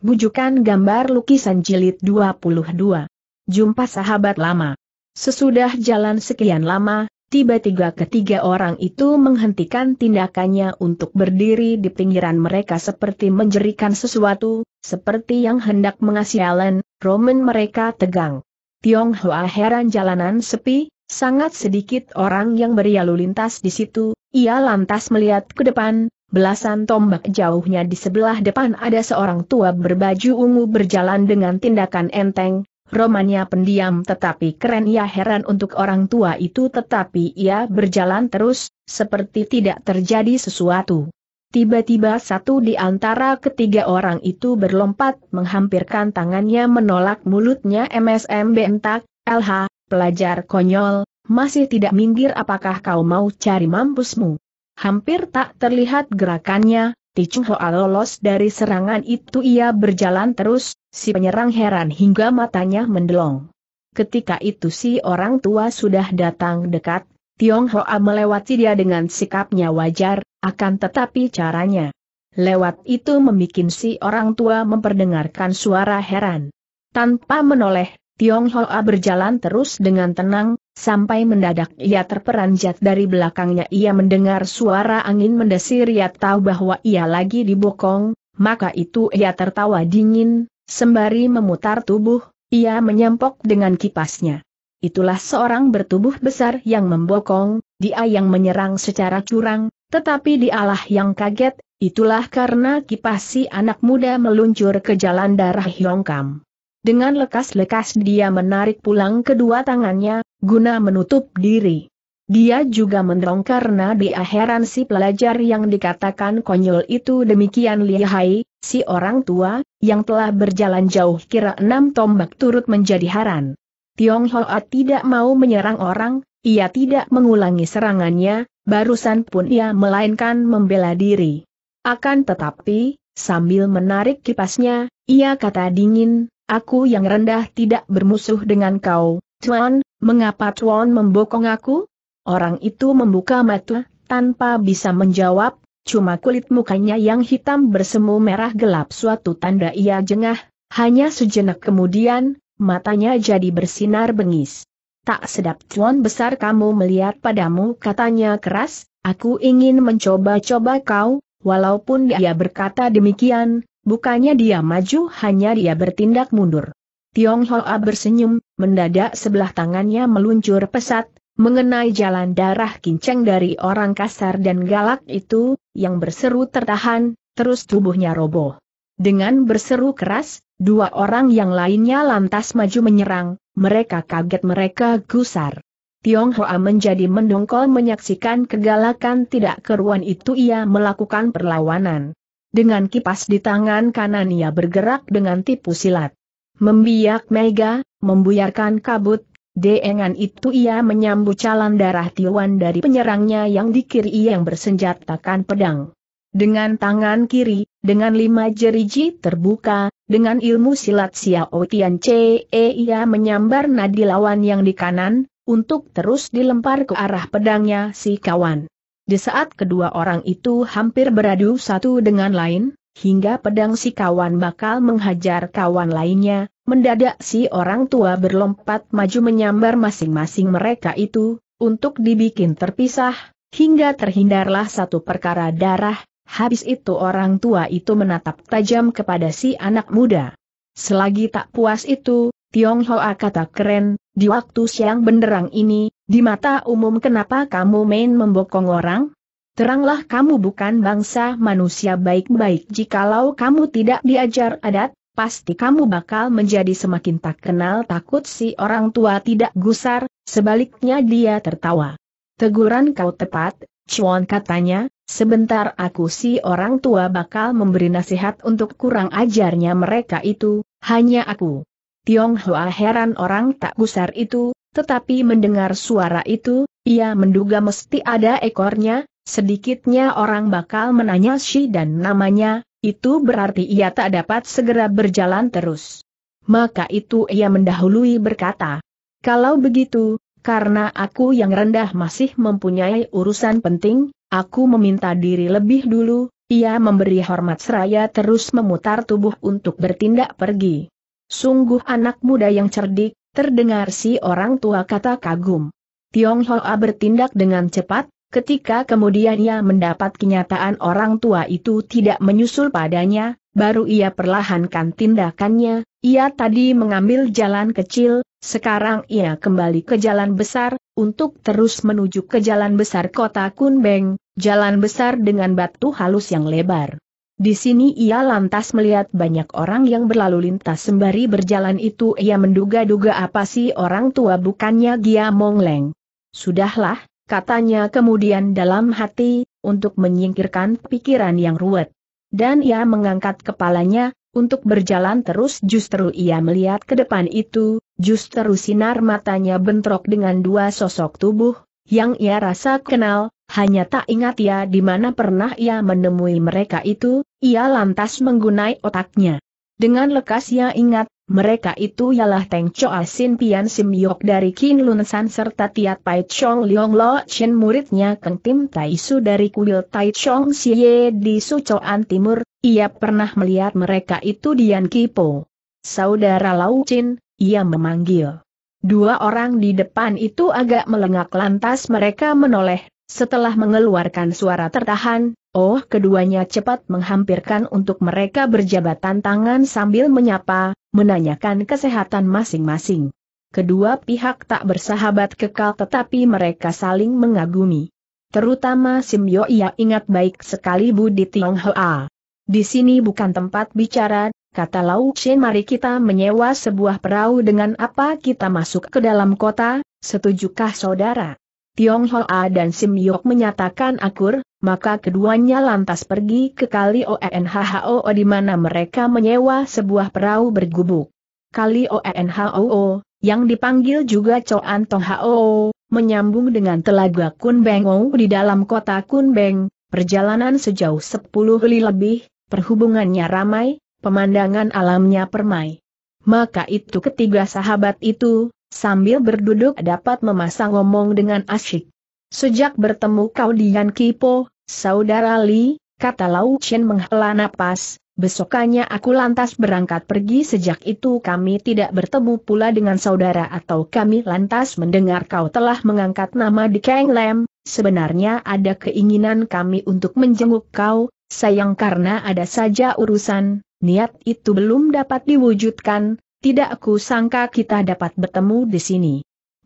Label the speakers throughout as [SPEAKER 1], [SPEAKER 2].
[SPEAKER 1] Bujukan gambar lukisan jilid 22. Jumpa sahabat lama. Sesudah jalan sekian lama, tiba-tiba ketiga orang itu menghentikan tindakannya untuk berdiri di pinggiran mereka seperti menjerikan sesuatu, seperti yang hendak mengasih Alan. Roman mereka tegang. Tionghoa heran jalanan sepi, sangat sedikit orang yang berlalu lintas di situ, ia lantas melihat ke depan, Belasan tombak jauhnya di sebelah depan ada seorang tua berbaju ungu berjalan dengan tindakan enteng, romannya pendiam tetapi keren ia heran untuk orang tua itu tetapi ia berjalan terus, seperti tidak terjadi sesuatu. Tiba-tiba satu di antara ketiga orang itu berlompat menghampirkan tangannya menolak mulutnya MSM bentak, LH, pelajar konyol, masih tidak minggir apakah kau mau cari mampusmu? Hampir tak terlihat gerakannya, Ticung Hoa lolos dari serangan itu ia berjalan terus, si penyerang heran hingga matanya mendelong. Ketika itu si orang tua sudah datang dekat, Tiong Hoa melewati dia dengan sikapnya wajar, akan tetapi caranya. Lewat itu membuat si orang tua memperdengarkan suara heran. Tanpa menoleh Tiong Hoa berjalan terus dengan tenang, sampai mendadak ia terperanjat dari belakangnya ia mendengar suara angin mendesir ia tahu bahwa ia lagi dibokong, maka itu ia tertawa dingin, sembari memutar tubuh, ia menyempok dengan kipasnya. Itulah seorang bertubuh besar yang membokong, dia yang menyerang secara curang, tetapi dialah yang kaget, itulah karena kipas si anak muda meluncur ke jalan darah Hyongkam. Dengan lekas-lekas dia menarik pulang kedua tangannya, guna menutup diri. Dia juga mendorong karena dia heran si pelajar yang dikatakan konyol itu demikian lihai, si orang tua, yang telah berjalan jauh kira enam tombak turut menjadi haran. Tiong Hoa tidak mau menyerang orang, ia tidak mengulangi serangannya, barusan pun ia melainkan membela diri. Akan tetapi, sambil menarik kipasnya, ia kata dingin, Aku yang rendah tidak bermusuh dengan kau, Tuan, mengapa Tuan membokong aku? Orang itu membuka mata, tanpa bisa menjawab, cuma kulit mukanya yang hitam bersemu merah gelap suatu tanda ia jengah, hanya sejenak kemudian, matanya jadi bersinar bengis. Tak sedap Tuan besar kamu melihat padamu katanya keras, aku ingin mencoba-coba kau, walaupun dia berkata demikian, Bukannya dia maju, hanya dia bertindak mundur. Tiong Hoa bersenyum, mendadak sebelah tangannya meluncur pesat, mengenai jalan darah kinceng dari orang kasar dan galak itu, yang berseru tertahan, terus tubuhnya roboh. Dengan berseru keras, dua orang yang lainnya lantas maju menyerang, mereka kaget mereka gusar. Tiong Hoa menjadi mendongkol menyaksikan kegalakan tidak keruan itu ia melakukan perlawanan. Dengan kipas di tangan kanan ia bergerak dengan tipu silat. Membiak mega, membuyarkan kabut, Dengan itu ia menyambut calon darah tiwan dari penyerangnya yang di kiri yang bersenjatakan pedang. Dengan tangan kiri, dengan lima jeriji terbuka, dengan ilmu silat Xiao Tian Che ia menyambar nadi lawan yang di kanan, untuk terus dilempar ke arah pedangnya si kawan. Di saat kedua orang itu hampir beradu satu dengan lain, hingga pedang si kawan bakal menghajar kawan lainnya, mendadak si orang tua berlompat maju menyambar masing-masing mereka itu, untuk dibikin terpisah, hingga terhindarlah satu perkara darah, habis itu orang tua itu menatap tajam kepada si anak muda. Selagi tak puas itu, Tiong Hoa kata keren, di waktu siang benderang ini, di mata umum kenapa kamu main membokong orang? Teranglah kamu bukan bangsa manusia baik-baik jikalau kamu tidak diajar adat, pasti kamu bakal menjadi semakin tak kenal takut si orang tua tidak gusar, sebaliknya dia tertawa. Teguran kau tepat, Cuan katanya, sebentar aku si orang tua bakal memberi nasihat untuk kurang ajarnya mereka itu, hanya aku. Tiong heran orang tak gusar itu, tetapi mendengar suara itu, ia menduga mesti ada ekornya, sedikitnya orang bakal menanya si dan namanya, itu berarti ia tak dapat segera berjalan terus. Maka itu ia mendahului berkata, kalau begitu, karena aku yang rendah masih mempunyai urusan penting, aku meminta diri lebih dulu, ia memberi hormat seraya terus memutar tubuh untuk bertindak pergi. Sungguh anak muda yang cerdik, Terdengar si orang tua kata kagum. Tiong Hoa bertindak dengan cepat, ketika kemudian ia mendapat kenyataan orang tua itu tidak menyusul padanya, baru ia perlahankan tindakannya, ia tadi mengambil jalan kecil, sekarang ia kembali ke jalan besar, untuk terus menuju ke jalan besar kota Kunbeng, jalan besar dengan batu halus yang lebar. Di sini ia lantas melihat banyak orang yang berlalu lintas sembari berjalan itu ia menduga-duga apa sih orang tua bukannya Gia Mongleng. Sudahlah, katanya kemudian dalam hati, untuk menyingkirkan pikiran yang ruwet. Dan ia mengangkat kepalanya, untuk berjalan terus justru ia melihat ke depan itu, justru sinar matanya bentrok dengan dua sosok tubuh, yang ia rasa kenal, hanya tak ingat ia di mana pernah ia menemui mereka itu, ia lantas menggunai otaknya. Dengan lekas ia ingat, mereka itu ialah Teng Choa Sin Pian Sim Yok dari Kin Lun San serta Tiat Pai Chong Leong Lo Chen muridnya Keng Tim Tai Su dari kuil Tai Chong Siye di Choan Timur, ia pernah melihat mereka itu di Yan Kipo. Saudara Lau Chin, ia memanggil. Dua orang di depan itu agak melengak lantas mereka menoleh, setelah mengeluarkan suara tertahan, oh keduanya cepat menghampirkan untuk mereka berjabatan tangan sambil menyapa, menanyakan kesehatan masing-masing. Kedua pihak tak bersahabat kekal tetapi mereka saling mengagumi. Terutama Sim Yo ia ingat baik sekali Budi Tionghoa. Di sini bukan tempat bicara, kata Lau Chen mari kita menyewa sebuah perahu dengan apa kita masuk ke dalam kota, setujukah saudara? Tiong Hoa dan Sim Yok menyatakan akur, maka keduanya lantas pergi ke Kali Oenhho e di mana mereka menyewa sebuah perahu bergubuk. Kali Oenhho, e yang dipanggil juga Coan Tong Ho, menyambung dengan telaga Kun o di dalam kota Kun Beng perjalanan sejauh 10 li lebih, perhubungannya ramai, pemandangan alamnya permai. Maka itu ketiga sahabat itu, sambil berduduk dapat memasang ngomong dengan asyik. Sejak bertemu kau Dian Kipo, saudara Li, kata Lau Chen menghela napas, besokannya aku lantas berangkat pergi sejak itu kami tidak bertemu pula dengan saudara atau kami lantas mendengar kau telah mengangkat nama di Kang Lam, sebenarnya ada keinginan kami untuk menjenguk kau, sayang karena ada saja urusan, niat itu belum dapat diwujudkan, tidak ku sangka kita dapat bertemu di sini.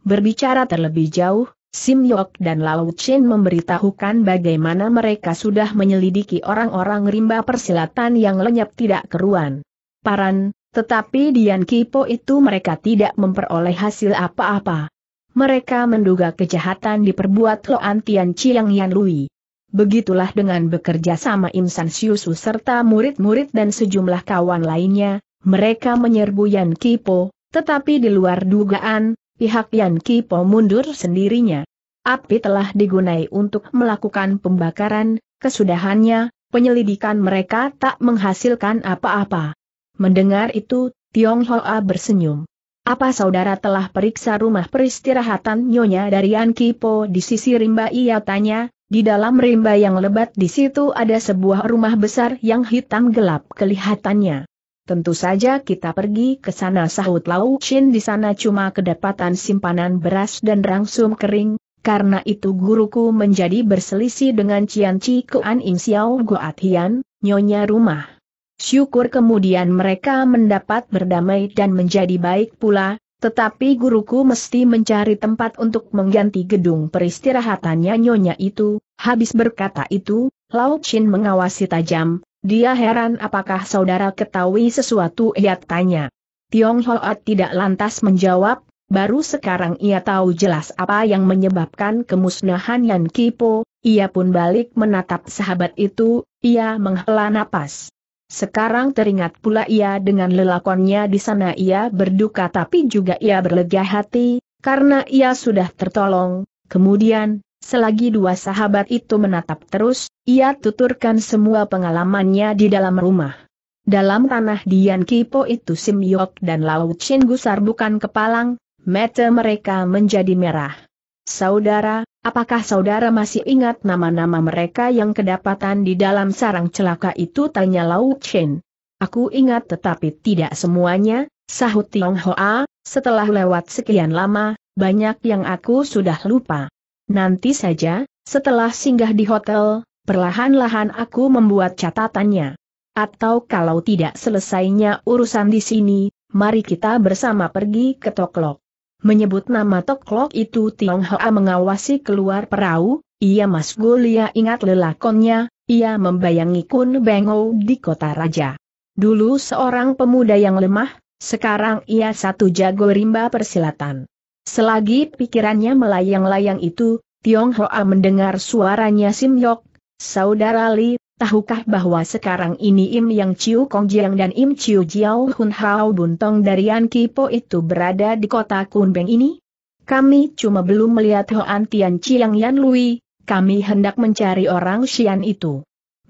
[SPEAKER 1] Berbicara terlebih jauh, Sim Yok dan Lao Chen memberitahukan bagaimana mereka sudah menyelidiki orang-orang rimba persilatan yang lenyap tidak keruan. Paran, tetapi di Yan Kipo itu mereka tidak memperoleh hasil apa-apa. Mereka menduga kejahatan diperbuat Loan Tian Chiang Yan Lui. Begitulah dengan bekerja sama Imsan Siusu serta murid-murid dan sejumlah kawan lainnya, mereka menyerbu Yan Kipo, tetapi di luar dugaan, pihak Yan Kipo mundur sendirinya. Api telah digunai untuk melakukan pembakaran, kesudahannya, penyelidikan mereka tak menghasilkan apa-apa. Mendengar itu, Tiong Hoa bersenyum. Apa saudara telah periksa rumah peristirahatan Nyonya dari Yan Kipo di sisi rimba ia tanya, di dalam rimba yang lebat di situ ada sebuah rumah besar yang hitam gelap kelihatannya. Tentu saja kita pergi ke sana sahut Lau Chin di sana cuma kedapatan simpanan beras dan rangsum kering, karena itu guruku menjadi berselisih dengan Cian ke Kuan Ing Xiao Goat Hian, nyonya rumah. Syukur kemudian mereka mendapat berdamai dan menjadi baik pula, tetapi guruku mesti mencari tempat untuk mengganti gedung peristirahatannya nyonya itu, habis berkata itu, Lao Chin mengawasi tajam, dia heran apakah saudara ketahui sesuatu ia tanya. Tiong Hoat tidak lantas menjawab, baru sekarang ia tahu jelas apa yang menyebabkan kemusnahan Yan Kipo, ia pun balik menatap sahabat itu, ia menghela napas. Sekarang teringat pula ia dengan lelakonnya di sana ia berduka tapi juga ia berlega hati, karena ia sudah tertolong. Kemudian, selagi dua sahabat itu menatap terus, ia tuturkan semua pengalamannya di dalam rumah. Dalam tanah Dian Kipo itu Simyok dan Laut Chin Gusar bukan kepalang, mata mereka menjadi merah. Saudara, apakah saudara masih ingat nama-nama mereka yang kedapatan di dalam sarang celaka itu? Tanya Lau Chen. Aku ingat tetapi tidak semuanya, sahut Tiong Hoa, setelah lewat sekian lama, banyak yang aku sudah lupa. Nanti saja, setelah singgah di hotel, perlahan-lahan aku membuat catatannya. Atau kalau tidak selesainya urusan di sini, mari kita bersama pergi ke Toklok. Menyebut nama Toklok itu Tiong Hoa mengawasi keluar perahu, ia Mas Golia ingat lelakonnya, ia membayangi Kun Bengo di kota raja. Dulu seorang pemuda yang lemah, sekarang ia satu jago rimba persilatan. Selagi pikirannya melayang-layang itu, Tiong Hoa mendengar suaranya Sim Yok, Saudara Li, Tahukah bahwa sekarang ini Im Yang Chiu Kong Jiang dan Im Chiu Jiao Hun Hao Buntong dari An Kipo itu berada di kota Kunbeng ini? Kami cuma belum melihat Hoan Tian Chiang Yan Lui, kami hendak mencari orang Xian itu.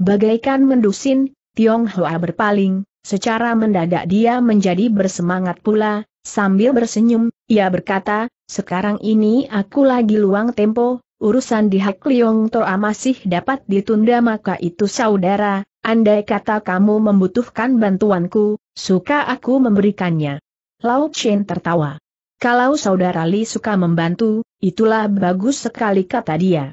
[SPEAKER 1] Bagaikan mendusin, Tiong Hoa berpaling, secara mendadak dia menjadi bersemangat pula, sambil bersenyum, ia berkata, sekarang ini aku lagi luang tempo, urusan di Hak Liong Toa masih dapat ditunda maka itu saudara, andai kata kamu membutuhkan bantuanku, suka aku memberikannya. Lau Chen tertawa. Kalau saudara Li suka membantu, itulah bagus sekali kata dia.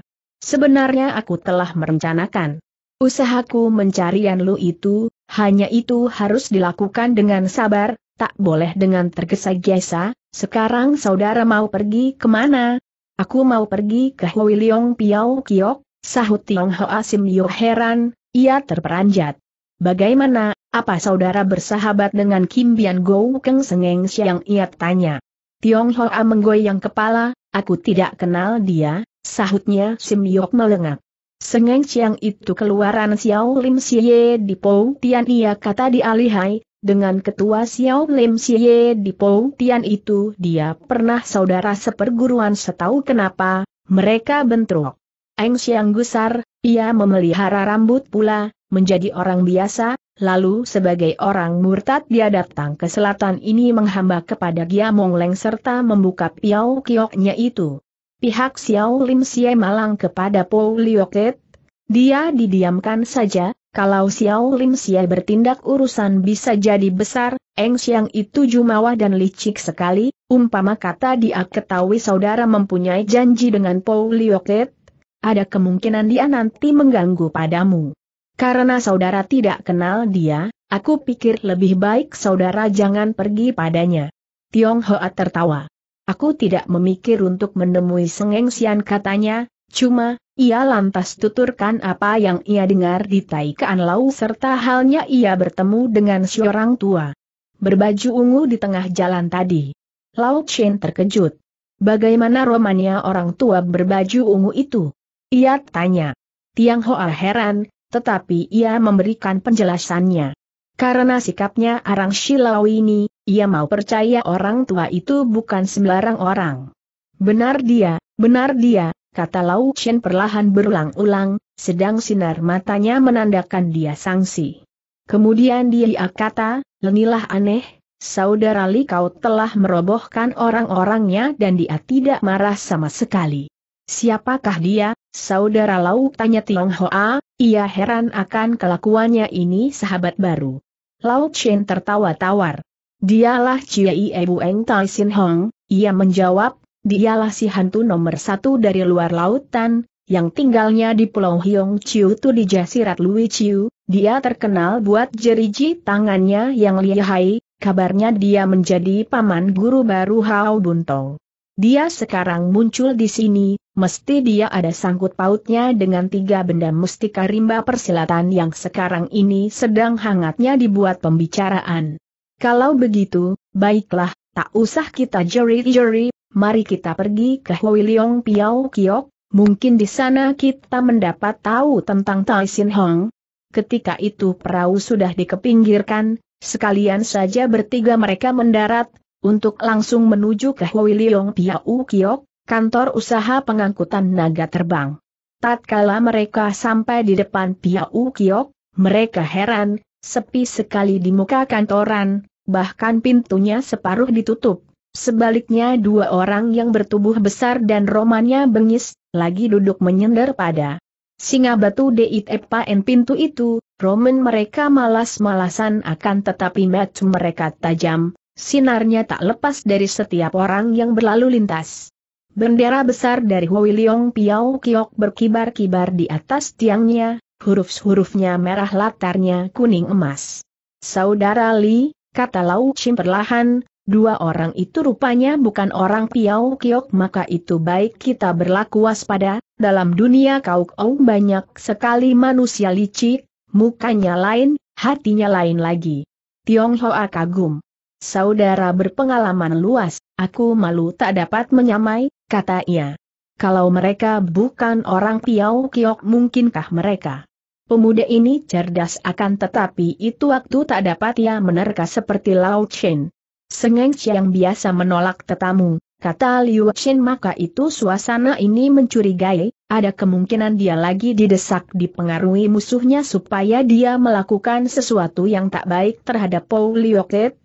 [SPEAKER 1] Sebenarnya aku telah merencanakan. Usahaku mencari Yan Lu itu, hanya itu harus dilakukan dengan sabar, tak boleh dengan tergesa-gesa, sekarang saudara mau pergi kemana, Aku mau pergi ke Hui Leong Piao Kiok, sahut Tiong Hoa Sim Yo heran, ia terperanjat. Bagaimana, apa saudara bersahabat dengan Kim Bian Go Keng Sengeng Siang ia tanya. Tiong Hoa menggoyang kepala, aku tidak kenal dia, sahutnya Sim Yok melengak. Sengeng Siang itu keluaran Xiao Lim Siye di Pou Tian ia kata di Alihai, dengan ketua Xiao Lim Xie di Pou Tian itu dia pernah saudara seperguruan setahu kenapa, mereka bentrok. Eng Xiang Gusar, ia memelihara rambut pula, menjadi orang biasa, lalu sebagai orang murtad dia datang ke selatan ini menghamba kepada Giamong Leng serta membuka Piao kioknya itu. Pihak Xiao Lim Xie malang kepada Pou Lioket, dia didiamkan saja, kalau Xiao Lim Xia bertindak urusan bisa jadi besar, Eng Xiang itu jumawa dan licik sekali, umpama kata dia ketahui saudara mempunyai janji dengan Paul Liokit, ada kemungkinan dia nanti mengganggu padamu. Karena saudara tidak kenal dia, aku pikir lebih baik saudara jangan pergi padanya. Tiong Hoa tertawa. Aku tidak memikir untuk menemui Seng Eng Xian katanya, Cuma, ia lantas tuturkan apa yang ia dengar di Taikaan Lau serta halnya ia bertemu dengan si orang tua. Berbaju ungu di tengah jalan tadi. Lau Chen terkejut. Bagaimana romannya orang tua berbaju ungu itu? Ia tanya. Tiang Hoa heran, tetapi ia memberikan penjelasannya. Karena sikapnya Arang Shilau ini, ia mau percaya orang tua itu bukan sembarang orang. Benar dia, benar dia, kata Lau Chen perlahan berulang-ulang, sedang sinar matanya menandakan dia sangsi. Kemudian dia kata, lenilah aneh, saudara Li kau telah merobohkan orang-orangnya dan dia tidak marah sama sekali. Siapakah dia, saudara Lau tanya Tiong Hoa, ia heran akan kelakuannya ini sahabat baru. Lau Chen tertawa tawar. Dialah Chia Ibu Eng Tai Sin Hong, ia menjawab, Dialah si hantu nomor satu dari luar lautan, yang tinggalnya di Pulau Hiong Chiu Tu di Jasirat Lui Chiu, dia terkenal buat jeriji tangannya yang lihai, kabarnya dia menjadi paman guru baru Hao Buntong. Dia sekarang muncul di sini, mesti dia ada sangkut pautnya dengan tiga benda mustika rimba persilatan yang sekarang ini sedang hangatnya dibuat pembicaraan. Kalau begitu, baiklah, tak usah kita jeri-jeri, mari kita pergi ke Huiliong Piao Kiok, mungkin di sana kita mendapat tahu tentang Tai Sin Hong. Ketika itu perahu sudah dikepinggirkan, sekalian saja bertiga mereka mendarat, untuk langsung menuju ke Huiliong Piao Kiok, kantor usaha pengangkutan naga terbang. Tatkala mereka sampai di depan Piau Kiok, mereka heran, sepi sekali di muka kantoran, bahkan pintunya separuh ditutup. Sebaliknya dua orang yang bertubuh besar dan romannya bengis, lagi duduk menyender pada singa batu en pintu itu, Roman mereka malas-malasan akan tetapi match mereka tajam, sinarnya tak lepas dari setiap orang yang berlalu lintas. Bendera besar dari Huiliong Piao Kiok berkibar-kibar di atas tiangnya, huruf-hurufnya merah latarnya kuning emas. Saudara Li, kata Lau Chim perlahan, Dua orang itu rupanya bukan orang Piau Kiok maka itu baik kita berlaku waspada, dalam dunia kau kau banyak sekali manusia licik, mukanya lain, hatinya lain lagi. Hoa kagum. Saudara berpengalaman luas, aku malu tak dapat menyamai, kata ia. Kalau mereka bukan orang Piau Kiok mungkinkah mereka? Pemuda ini cerdas akan tetapi itu waktu tak dapat ia menerka seperti Lao Chen. Sengeng yang biasa menolak tetamu, kata Liu Xin maka itu suasana ini mencurigai, ada kemungkinan dia lagi didesak dipengaruhi musuhnya supaya dia melakukan sesuatu yang tak baik terhadap Paul Lioket,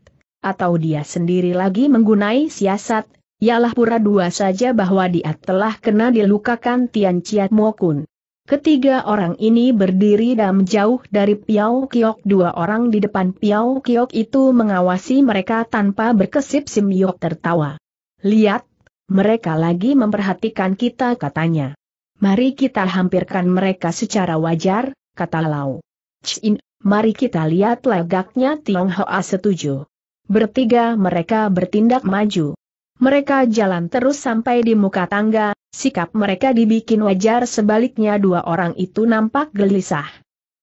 [SPEAKER 1] atau dia sendiri lagi menggunai siasat, ialah pura dua saja bahwa dia telah kena dilukakan Tian Chiat Mokun. Ketiga orang ini berdiri dan menjauh dari piau Kiok. Dua orang di depan piau Kiok itu mengawasi mereka tanpa berkesip Sim Yok tertawa. Lihat, mereka lagi memperhatikan kita katanya. Mari kita hampirkan mereka secara wajar, kata Lau. Cin, mari kita lihat lagaknya Tiong Hoa setuju. Bertiga mereka bertindak maju. Mereka jalan terus sampai di muka tangga, sikap mereka dibikin wajar sebaliknya dua orang itu nampak gelisah.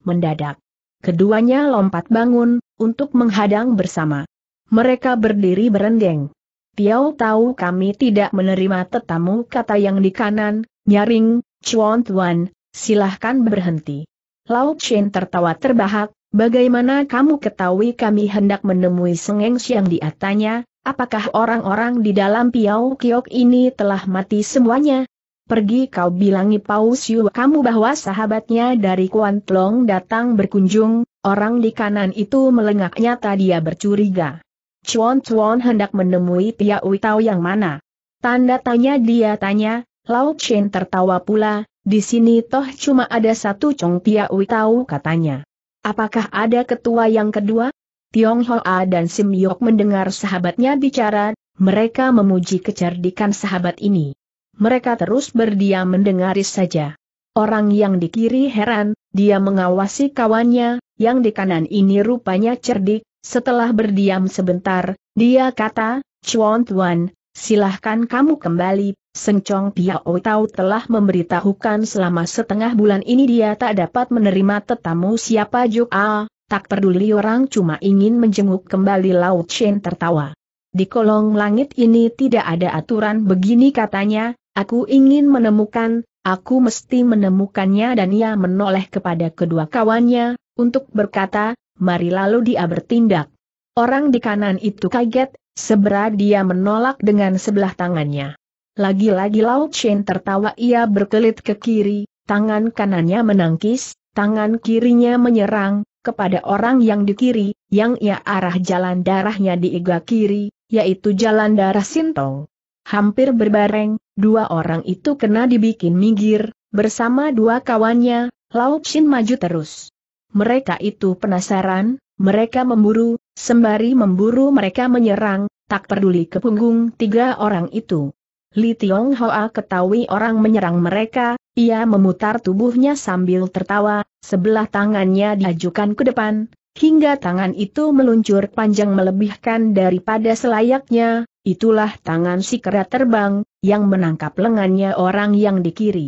[SPEAKER 1] Mendadak. Keduanya lompat bangun, untuk menghadang bersama. Mereka berdiri berendeng. Tiau tahu kami tidak menerima tetamu kata yang di kanan, nyaring, cuan tuan, silahkan berhenti. Lau Chen tertawa terbahak, bagaimana kamu ketahui kami hendak menemui Sengeng Siang di diatanya, Apakah orang-orang di dalam Piau Kiok ini telah mati semuanya? Pergi kau bilangi Paus Siu kamu bahwa sahabatnya dari Kuan Tlong datang berkunjung, orang di kanan itu melengak nyata dia bercuriga. Chuan Chuan hendak menemui Piau Tau yang mana? Tanda tanya dia tanya, Lau Chen tertawa pula, di sini toh cuma ada satu Chong Piau Tau katanya. Apakah ada ketua yang kedua? Tiong Hoa dan Sim Yok mendengar sahabatnya bicara, mereka memuji kecerdikan sahabat ini. Mereka terus berdiam mendengari saja. Orang yang di kiri heran, dia mengawasi kawannya, yang di kanan ini rupanya cerdik, setelah berdiam sebentar, dia kata, Chuan Tuan, silahkan kamu kembali, Chong Piao Tau telah memberitahukan selama setengah bulan ini dia tak dapat menerima tetamu siapa Jok A, Tak peduli orang cuma ingin menjenguk kembali Laut Chen tertawa. Di kolong langit ini tidak ada aturan begini katanya, aku ingin menemukan, aku mesti menemukannya dan ia menoleh kepada kedua kawannya, untuk berkata, mari lalu dia bertindak. Orang di kanan itu kaget, seberat dia menolak dengan sebelah tangannya. Lagi-lagi Lao Chen tertawa ia berkelit ke kiri, tangan kanannya menangkis, tangan kirinya menyerang, kepada orang yang di kiri, yang ia arah jalan darahnya di iga kiri, yaitu jalan darah Sintong. Hampir berbareng, dua orang itu kena dibikin minggir, bersama dua kawannya, Lao Xin maju terus. Mereka itu penasaran, mereka memburu, sembari memburu mereka menyerang, tak peduli ke punggung tiga orang itu. Li Tiong Hoa ketahui orang menyerang mereka, ia memutar tubuhnya sambil tertawa, sebelah tangannya diajukan ke depan, hingga tangan itu meluncur panjang melebihkan daripada selayaknya, itulah tangan si kera terbang, yang menangkap lengannya orang yang di kiri.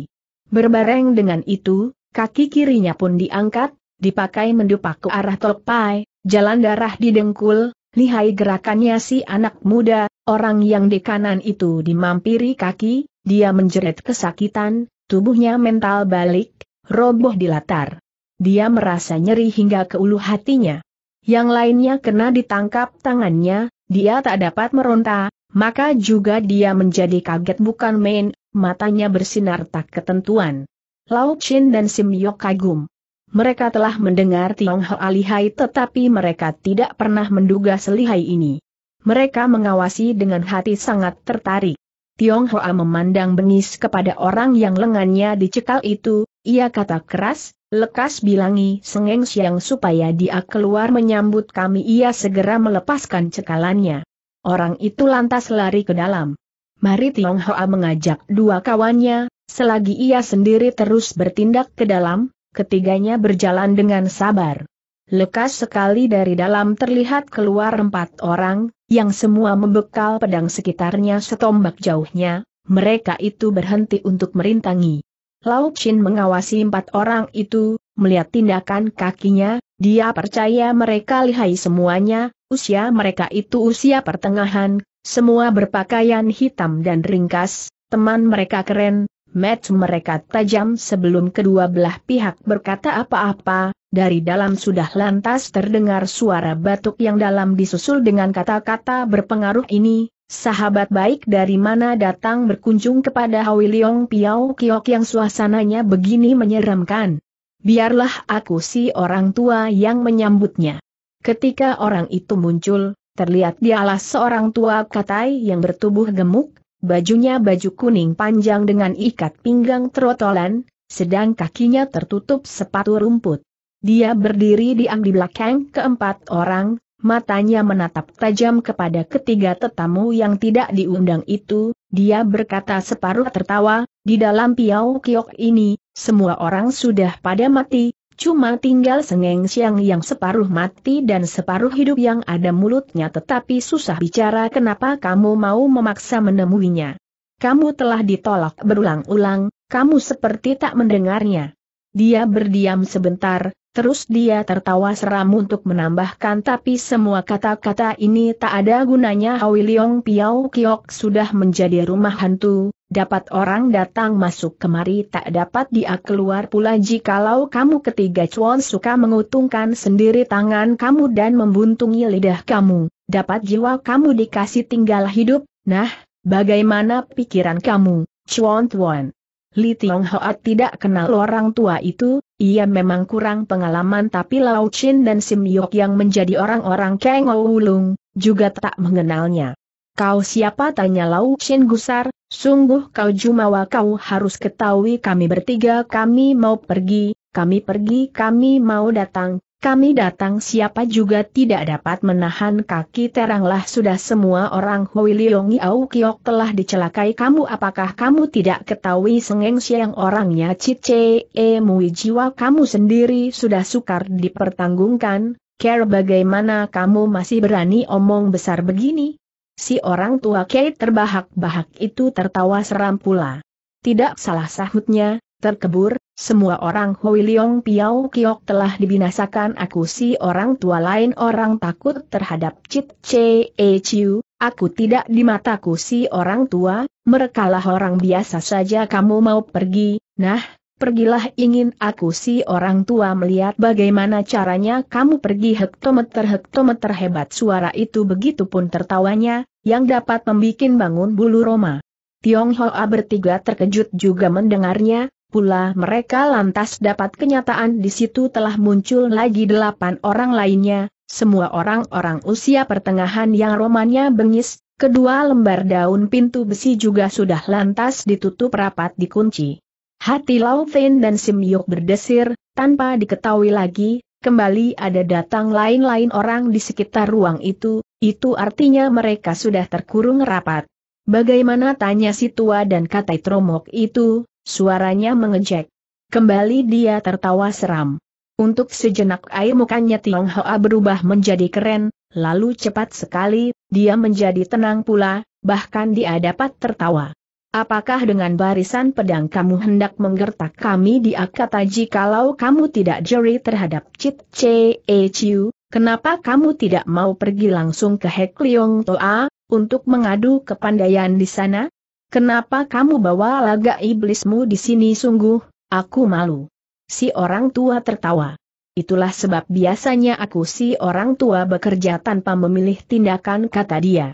[SPEAKER 1] Berbareng dengan itu, kaki kirinya pun diangkat, dipakai mendupak ke arah topai, jalan darah didengkul. lihai gerakannya si anak muda, orang yang di kanan itu dimampiri kaki, dia menjerit kesakitan, Tubuhnya mental balik, roboh di latar. Dia merasa nyeri hingga ke ulu hatinya. Yang lainnya kena ditangkap tangannya, dia tak dapat meronta, maka juga dia menjadi kaget bukan main, matanya bersinar tak ketentuan. Lau Chin dan Sim Yok kagum. Mereka telah mendengar Long lihai tetapi mereka tidak pernah menduga selihai ini. Mereka mengawasi dengan hati sangat tertarik. Tiong Hoa memandang bengis kepada orang yang lengannya dicekal itu, ia kata keras, lekas bilangi Sengeng Siang supaya dia keluar menyambut kami ia segera melepaskan cekalannya. Orang itu lantas lari ke dalam. Mari Tiong Hoa mengajak dua kawannya, selagi ia sendiri terus bertindak ke dalam, ketiganya berjalan dengan sabar. Lekas sekali dari dalam terlihat keluar empat orang, yang semua membekal pedang sekitarnya setombak jauhnya, mereka itu berhenti untuk merintangi. Lau Chin mengawasi empat orang itu, melihat tindakan kakinya, dia percaya mereka lihai semuanya, usia mereka itu usia pertengahan, semua berpakaian hitam dan ringkas, teman mereka keren, Match mereka tajam sebelum kedua belah pihak berkata apa-apa, dari dalam sudah lantas terdengar suara batuk yang dalam disusul dengan kata-kata berpengaruh ini, sahabat baik dari mana datang berkunjung kepada Hawi Leong Piao Kiok yang suasananya begini menyeramkan. Biarlah aku si orang tua yang menyambutnya. Ketika orang itu muncul, terlihat dialah seorang tua katai yang bertubuh gemuk, bajunya baju kuning panjang dengan ikat pinggang trotolan, sedang kakinya tertutup sepatu rumput. Dia berdiri diam di belakang keempat orang, matanya menatap tajam kepada ketiga tetamu yang tidak diundang itu, dia berkata separuh tertawa, di dalam piau kiok ini, semua orang sudah pada mati, Cuma tinggal sengeng siang yang separuh mati dan separuh hidup yang ada mulutnya tetapi susah bicara kenapa kamu mau memaksa menemuinya. Kamu telah ditolak berulang-ulang, kamu seperti tak mendengarnya. Dia berdiam sebentar, Terus dia tertawa seram untuk menambahkan tapi semua kata-kata ini tak ada gunanya Hawi Leong Piao Kiok sudah menjadi rumah hantu, dapat orang datang masuk kemari tak dapat dia keluar pula jikalau kamu ketiga cuan suka mengutungkan sendiri tangan kamu dan membuntungi lidah kamu, dapat jiwa kamu dikasih tinggal hidup, nah, bagaimana pikiran kamu, cuan tuan? Li Tiong Hoat tidak kenal orang tua itu, ia memang kurang pengalaman tapi Lau Chin dan Sim Yok yang menjadi orang-orang Kang Wulung, juga tak mengenalnya. Kau siapa tanya Lau Chin gusar, sungguh kau jumawa kau harus ketahui kami bertiga kami mau pergi, kami pergi kami mau datang, kami datang siapa juga tidak dapat menahan kaki teranglah sudah semua orang Hui Liong Yau Kiok telah dicelakai kamu apakah kamu tidak ketahui Sengeng Siang orangnya Cice E Mui jiwa kamu sendiri sudah sukar dipertanggungkan, care bagaimana kamu masih berani omong besar begini? Si orang tua Kei terbahak-bahak itu tertawa seram pula. Tidak salah sahutnya, terkebur, semua orang Hui Liong Piao Kiok telah dibinasakan aku si orang tua lain orang takut terhadap Chit Che e Chiu, aku tidak di mataku si orang tua, merekalah orang biasa saja kamu mau pergi, nah, pergilah ingin aku si orang tua melihat bagaimana caranya kamu pergi hektometer-hektometer hebat suara itu begitu pun tertawanya, yang dapat membuat bangun bulu Roma. Tionghoa bertiga terkejut juga mendengarnya, pula mereka lantas dapat kenyataan di situ telah muncul lagi delapan orang lainnya, semua orang-orang usia pertengahan yang romannya bengis, kedua lembar daun pintu besi juga sudah lantas ditutup rapat dikunci. Hati Laufen dan yuk berdesir, tanpa diketahui lagi, kembali ada datang lain-lain orang di sekitar ruang itu, itu artinya mereka sudah terkurung rapat. Bagaimana tanya si tua dan katai tromok itu, Suaranya mengejek. Kembali dia tertawa seram. Untuk sejenak air mukanya Tionghoa berubah menjadi keren, lalu cepat sekali, dia menjadi tenang pula, bahkan dia dapat tertawa. Apakah dengan barisan pedang kamu hendak menggertak kami di akataji? Kalau kamu tidak jeri terhadap Chit Che e Chiu, kenapa kamu tidak mau pergi langsung ke Hek Leong Toa, untuk mengadu kepandaian di sana? Kenapa kamu bawa laga iblismu di sini sungguh, aku malu. Si orang tua tertawa. Itulah sebab biasanya aku si orang tua bekerja tanpa memilih tindakan kata dia.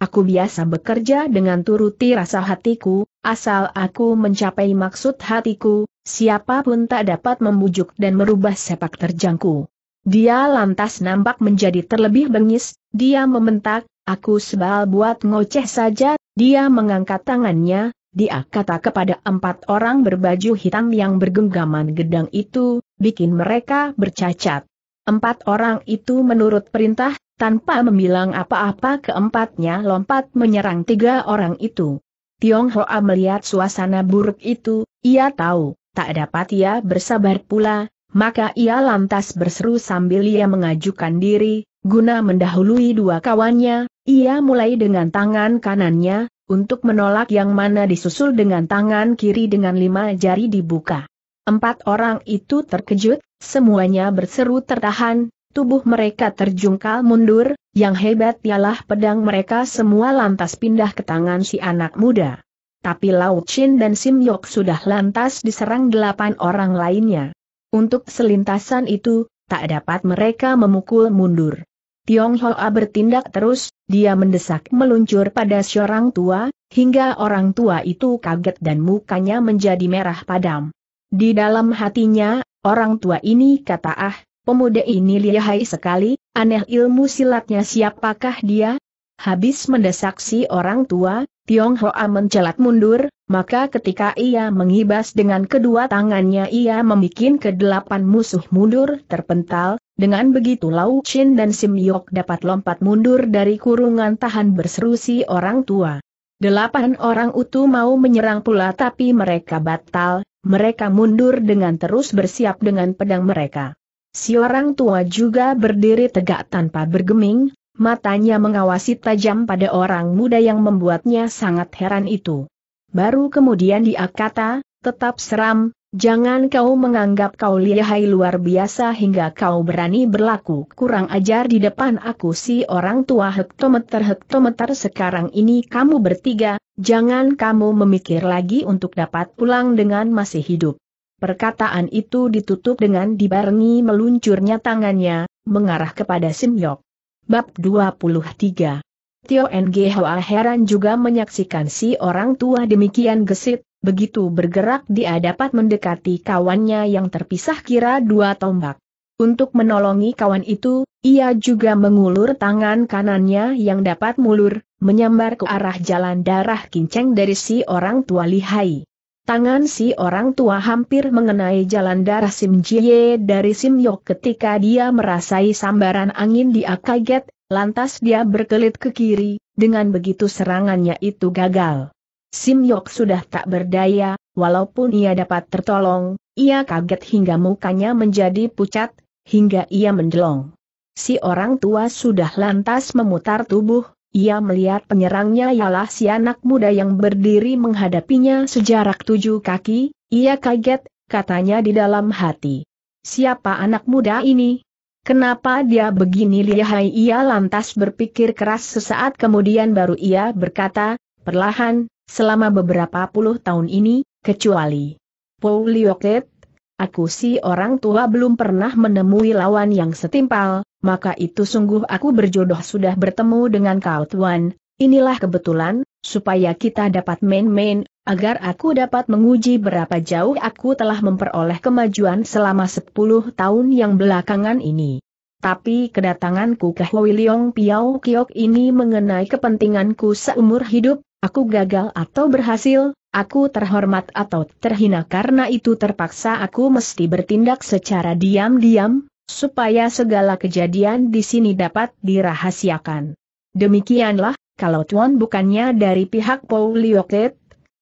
[SPEAKER 1] Aku biasa bekerja dengan turuti rasa hatiku, asal aku mencapai maksud hatiku, siapapun tak dapat membujuk dan merubah sepak terjangku. Dia lantas nampak menjadi terlebih bengis, dia mementak. aku sebal buat ngoceh saja dia mengangkat tangannya, dia kata kepada empat orang berbaju hitam yang bergenggaman gedang itu, bikin mereka bercacat. Empat orang itu menurut perintah, tanpa membilang apa-apa keempatnya lompat menyerang tiga orang itu. Tiong Hoa melihat suasana buruk itu, ia tahu, tak dapat ia bersabar pula, maka ia lantas berseru sambil ia mengajukan diri, guna mendahului dua kawannya, ia mulai dengan tangan kanannya, untuk menolak yang mana disusul dengan tangan kiri dengan lima jari dibuka. Empat orang itu terkejut, semuanya berseru tertahan, tubuh mereka terjungkal mundur, yang hebat ialah pedang mereka semua lantas pindah ke tangan si anak muda. Tapi Lau Chin dan Sim Yok sudah lantas diserang delapan orang lainnya. Untuk selintasan itu, tak dapat mereka memukul mundur. Tionghoa bertindak terus, dia mendesak meluncur pada seorang tua, hingga orang tua itu kaget dan mukanya menjadi merah padam. Di dalam hatinya, orang tua ini kata ah, pemuda ini lihai sekali, aneh ilmu silatnya siapakah dia? Habis mendesak si orang tua, Tionghoa mencelat mundur, maka ketika ia mengibas dengan kedua tangannya ia membuat kedelapan musuh mundur terpental, dengan begitu Lau Chin dan Sim Yok dapat lompat mundur dari kurungan tahan berseru si orang tua. Delapan orang utuh mau menyerang pula tapi mereka batal, mereka mundur dengan terus bersiap dengan pedang mereka. Si orang tua juga berdiri tegak tanpa bergeming, matanya mengawasi tajam pada orang muda yang membuatnya sangat heran itu. Baru kemudian dia kata, tetap seram, Jangan kau menganggap kau lihai luar biasa hingga kau berani berlaku kurang ajar di depan aku si orang tua hektometer-hektometer sekarang ini kamu bertiga, jangan kamu memikir lagi untuk dapat pulang dengan masih hidup. Perkataan itu ditutup dengan dibarengi meluncurnya tangannya, mengarah kepada Simyok. Bab 23 Tio NG Hoa heran juga menyaksikan si orang tua demikian gesit, begitu bergerak dia dapat mendekati kawannya yang terpisah kira dua tombak. Untuk menolongi kawan itu, ia juga mengulur tangan kanannya yang dapat mulur, menyambar ke arah jalan darah kinceng dari si orang tua lihai. Tangan si orang tua hampir mengenai jalan darah Sim Jie dari Sim Yok ketika dia merasai sambaran angin dia kaget, Lantas dia berkelit ke kiri, dengan begitu serangannya itu gagal. Sim Yok sudah tak berdaya, walaupun ia dapat tertolong, ia kaget hingga mukanya menjadi pucat, hingga ia mendelong. Si orang tua sudah lantas memutar tubuh, ia melihat penyerangnya ialah si anak muda yang berdiri menghadapinya sejarak tujuh kaki, ia kaget, katanya di dalam hati. Siapa anak muda ini? Kenapa dia begini lihai ia lantas berpikir keras sesaat kemudian baru ia berkata, perlahan, selama beberapa puluh tahun ini, kecuali Paul Lioket, aku si orang tua belum pernah menemui lawan yang setimpal, maka itu sungguh aku berjodoh sudah bertemu dengan kau tuan, inilah kebetulan, supaya kita dapat main-main, agar aku dapat menguji berapa jauh aku telah memperoleh kemajuan selama 10 tahun yang belakangan ini. Tapi kedatanganku ke Huiliong Piao Kiok ini mengenai kepentinganku seumur hidup, aku gagal atau berhasil, aku terhormat atau terhina karena itu terpaksa aku mesti bertindak secara diam-diam, supaya segala kejadian di sini dapat dirahasiakan. Demikianlah, kalau Tuan bukannya dari pihak Paul Lioket,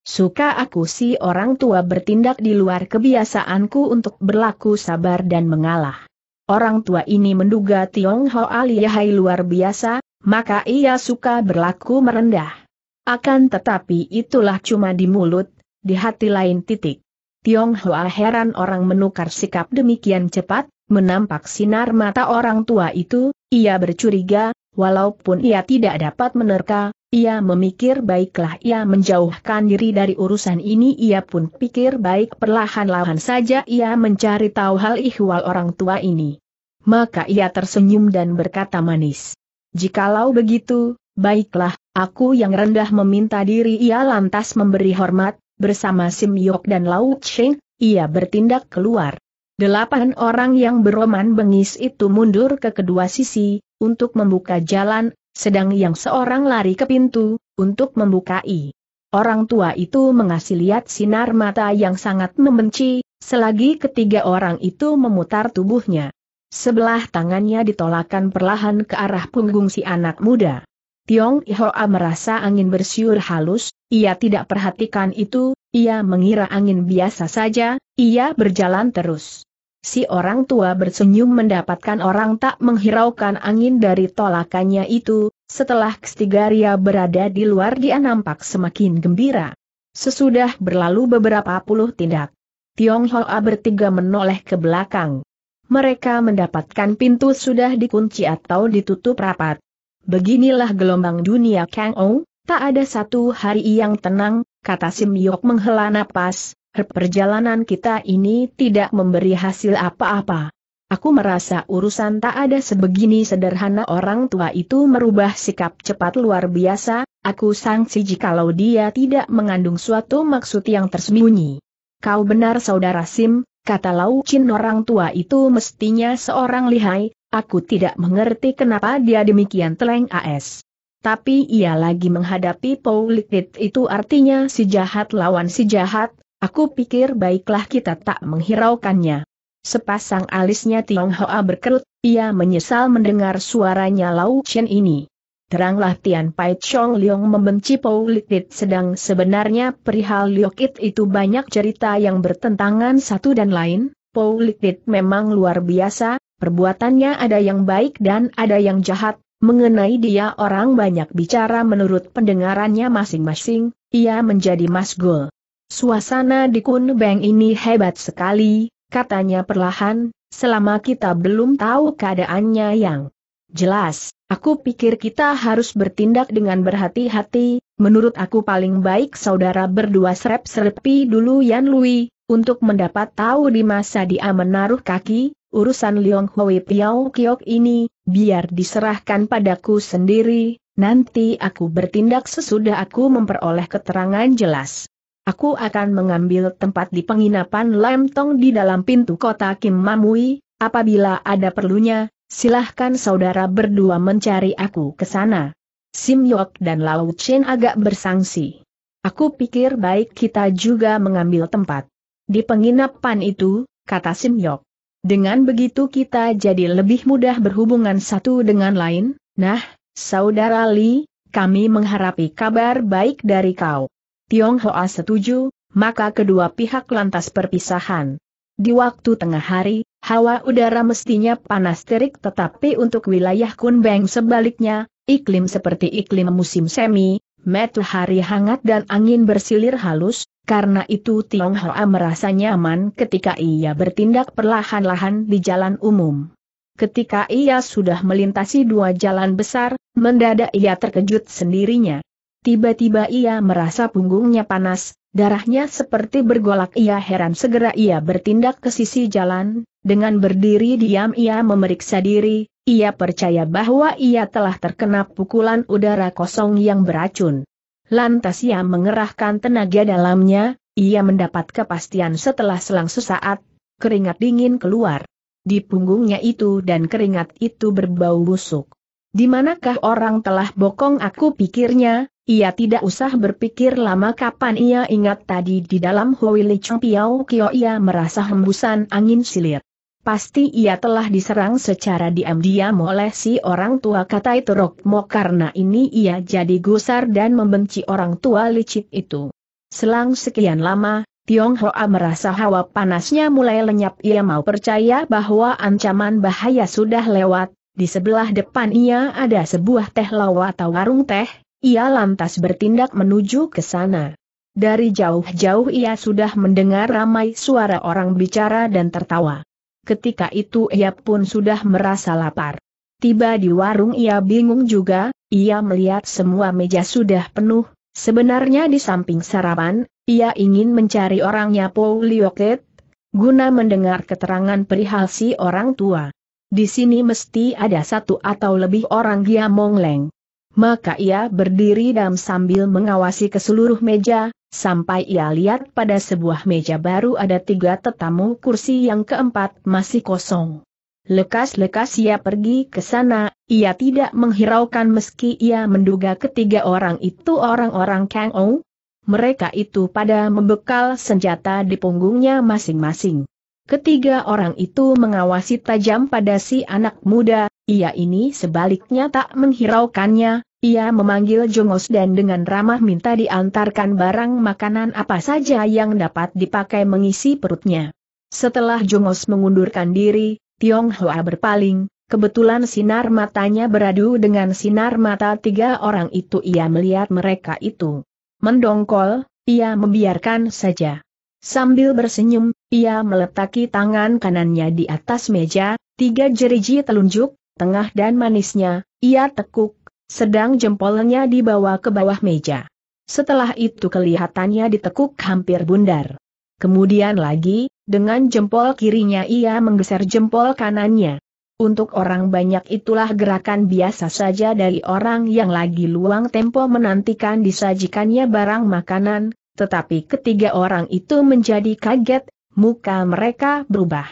[SPEAKER 1] Suka aku si orang tua bertindak di luar kebiasaanku untuk berlaku sabar dan mengalah. Orang tua ini menduga Tiong Ho Hai luar biasa, maka ia suka berlaku merendah. Akan tetapi itulah cuma di mulut, di hati lain titik. Tiong Ho heran orang menukar sikap demikian cepat, menampak sinar mata orang tua itu, ia bercuriga, walaupun ia tidak dapat menerka, ia memikir baiklah ia menjauhkan diri dari urusan ini ia pun pikir baik perlahan-lahan saja ia mencari tahu hal ihwal orang tua ini. Maka ia tersenyum dan berkata manis. Jikalau begitu, baiklah, aku yang rendah meminta diri ia lantas memberi hormat, bersama Sim Yok dan Lau Cheng, ia bertindak keluar. Delapan orang yang beroman bengis itu mundur ke kedua sisi, untuk membuka jalan sedang yang seorang lari ke pintu, untuk membukai. Orang tua itu mengasih lihat sinar mata yang sangat membenci, selagi ketiga orang itu memutar tubuhnya. Sebelah tangannya ditolakkan perlahan ke arah punggung si anak muda. Tiong Ihoa merasa angin bersiur halus, ia tidak perhatikan itu, ia mengira angin biasa saja, ia berjalan terus. Si orang tua bersenyum mendapatkan orang tak menghiraukan angin dari tolakannya itu, setelah Kstigaria berada di luar dia nampak semakin gembira. Sesudah berlalu beberapa puluh tindak, Tionghoa bertiga menoleh ke belakang. Mereka mendapatkan pintu sudah dikunci atau ditutup rapat. Beginilah gelombang dunia Kang Ong, tak ada satu hari yang tenang, kata Sim Yok menghela napas, Perjalanan kita ini tidak memberi hasil apa-apa. Aku merasa urusan tak ada sebegini sederhana orang tua itu merubah sikap cepat luar biasa, aku sangsi jikalau dia tidak mengandung suatu maksud yang tersembunyi. Kau benar saudara Sim, kata Lau Chin orang tua itu mestinya seorang lihai, aku tidak mengerti kenapa dia demikian teleng AS. Tapi ia lagi menghadapi Paul Paulikit itu artinya si jahat lawan si jahat, Aku pikir baiklah kita tak menghiraukannya. Sepasang alisnya Tiong Hoa berkerut, ia menyesal mendengar suaranya Lau Chen ini. Teranglah Tian Pai Chong Leong membenci Paul Likit sedang sebenarnya perihal Liokit itu banyak cerita yang bertentangan satu dan lain, Paul Likit memang luar biasa, perbuatannya ada yang baik dan ada yang jahat, mengenai dia orang banyak bicara menurut pendengarannya masing-masing, ia menjadi masgul. Suasana di Kunbeng ini hebat sekali, katanya perlahan, selama kita belum tahu keadaannya yang jelas, aku pikir kita harus bertindak dengan berhati-hati, menurut aku paling baik saudara berdua serep-serepi dulu Yan Lui, untuk mendapat tahu di masa dia menaruh kaki, urusan Liong Hui Piao Kiok ini, biar diserahkan padaku sendiri, nanti aku bertindak sesudah aku memperoleh keterangan jelas. Aku akan mengambil tempat di penginapan Lam Tong di dalam pintu kota Kim Mamui, apabila ada perlunya, silahkan saudara berdua mencari aku ke sana. Sim Yok dan Lau Chen agak bersangsi. Aku pikir baik kita juga mengambil tempat. Di penginapan itu, kata Sim Yok. Dengan begitu kita jadi lebih mudah berhubungan satu dengan lain, nah, saudara Li, kami mengharapi kabar baik dari kau. Tionghoa setuju, maka kedua pihak lantas perpisahan. Di waktu tengah hari, hawa udara mestinya panas terik tetapi untuk wilayah Kunbeng sebaliknya, iklim seperti iklim musim semi, matahari hangat dan angin bersilir halus, karena itu Tionghoa merasa nyaman ketika ia bertindak perlahan-lahan di jalan umum. Ketika ia sudah melintasi dua jalan besar, mendadak ia terkejut sendirinya. Tiba-tiba ia merasa punggungnya panas, darahnya seperti bergolak ia heran segera ia bertindak ke sisi jalan, dengan berdiri diam ia memeriksa diri, ia percaya bahwa ia telah terkena pukulan udara kosong yang beracun. Lantas ia mengerahkan tenaga dalamnya, ia mendapat kepastian setelah selang sesaat, keringat dingin keluar. Di punggungnya itu dan keringat itu berbau busuk. Di manakah orang telah bokong aku pikirnya, ia tidak usah berpikir lama kapan ia ingat tadi di dalam Hui Li Chong Piao Kio ia merasa hembusan angin silir. Pasti ia telah diserang secara diam-diam oleh si orang tua kata itu Mo karena ini ia jadi gusar dan membenci orang tua licik itu. Selang sekian lama, Tiong Hoa merasa hawa panasnya mulai lenyap ia mau percaya bahwa ancaman bahaya sudah lewat, di sebelah depan ia ada sebuah teh lawa atau warung teh, ia lantas bertindak menuju ke sana. Dari jauh-jauh ia sudah mendengar ramai suara orang bicara dan tertawa. Ketika itu ia pun sudah merasa lapar. Tiba di warung ia bingung juga, ia melihat semua meja sudah penuh, sebenarnya di samping sarapan, ia ingin mencari orangnya Paul guna mendengar keterangan perihal si orang tua. Di sini mesti ada satu atau lebih orang Gia Mongleng. Maka ia berdiri dan sambil mengawasi ke seluruh meja, sampai ia lihat pada sebuah meja baru ada tiga tetamu kursi yang keempat masih kosong. Lekas-lekas ia pergi ke sana, ia tidak menghiraukan meski ia menduga ketiga orang itu orang-orang Kang Ou. Mereka itu pada membekal senjata di punggungnya masing-masing. Ketiga orang itu mengawasi tajam pada si anak muda, ia ini sebaliknya tak menghiraukannya, ia memanggil Jongos dan dengan ramah minta diantarkan barang makanan apa saja yang dapat dipakai mengisi perutnya. Setelah Jongos mengundurkan diri, Tiong Hoa berpaling, kebetulan sinar matanya beradu dengan sinar mata tiga orang itu ia melihat mereka itu. Mendongkol, ia membiarkan saja. Sambil bersenyum, ia meletakkan tangan kanannya di atas meja, tiga jeriji telunjuk, tengah dan manisnya, ia tekuk, sedang jempolnya dibawa ke bawah meja. Setelah itu kelihatannya ditekuk hampir bundar. Kemudian lagi, dengan jempol kirinya ia menggeser jempol kanannya. Untuk orang banyak itulah gerakan biasa saja dari orang yang lagi luang tempo menantikan disajikannya barang makanan, tetapi ketiga orang itu menjadi kaget, muka mereka berubah.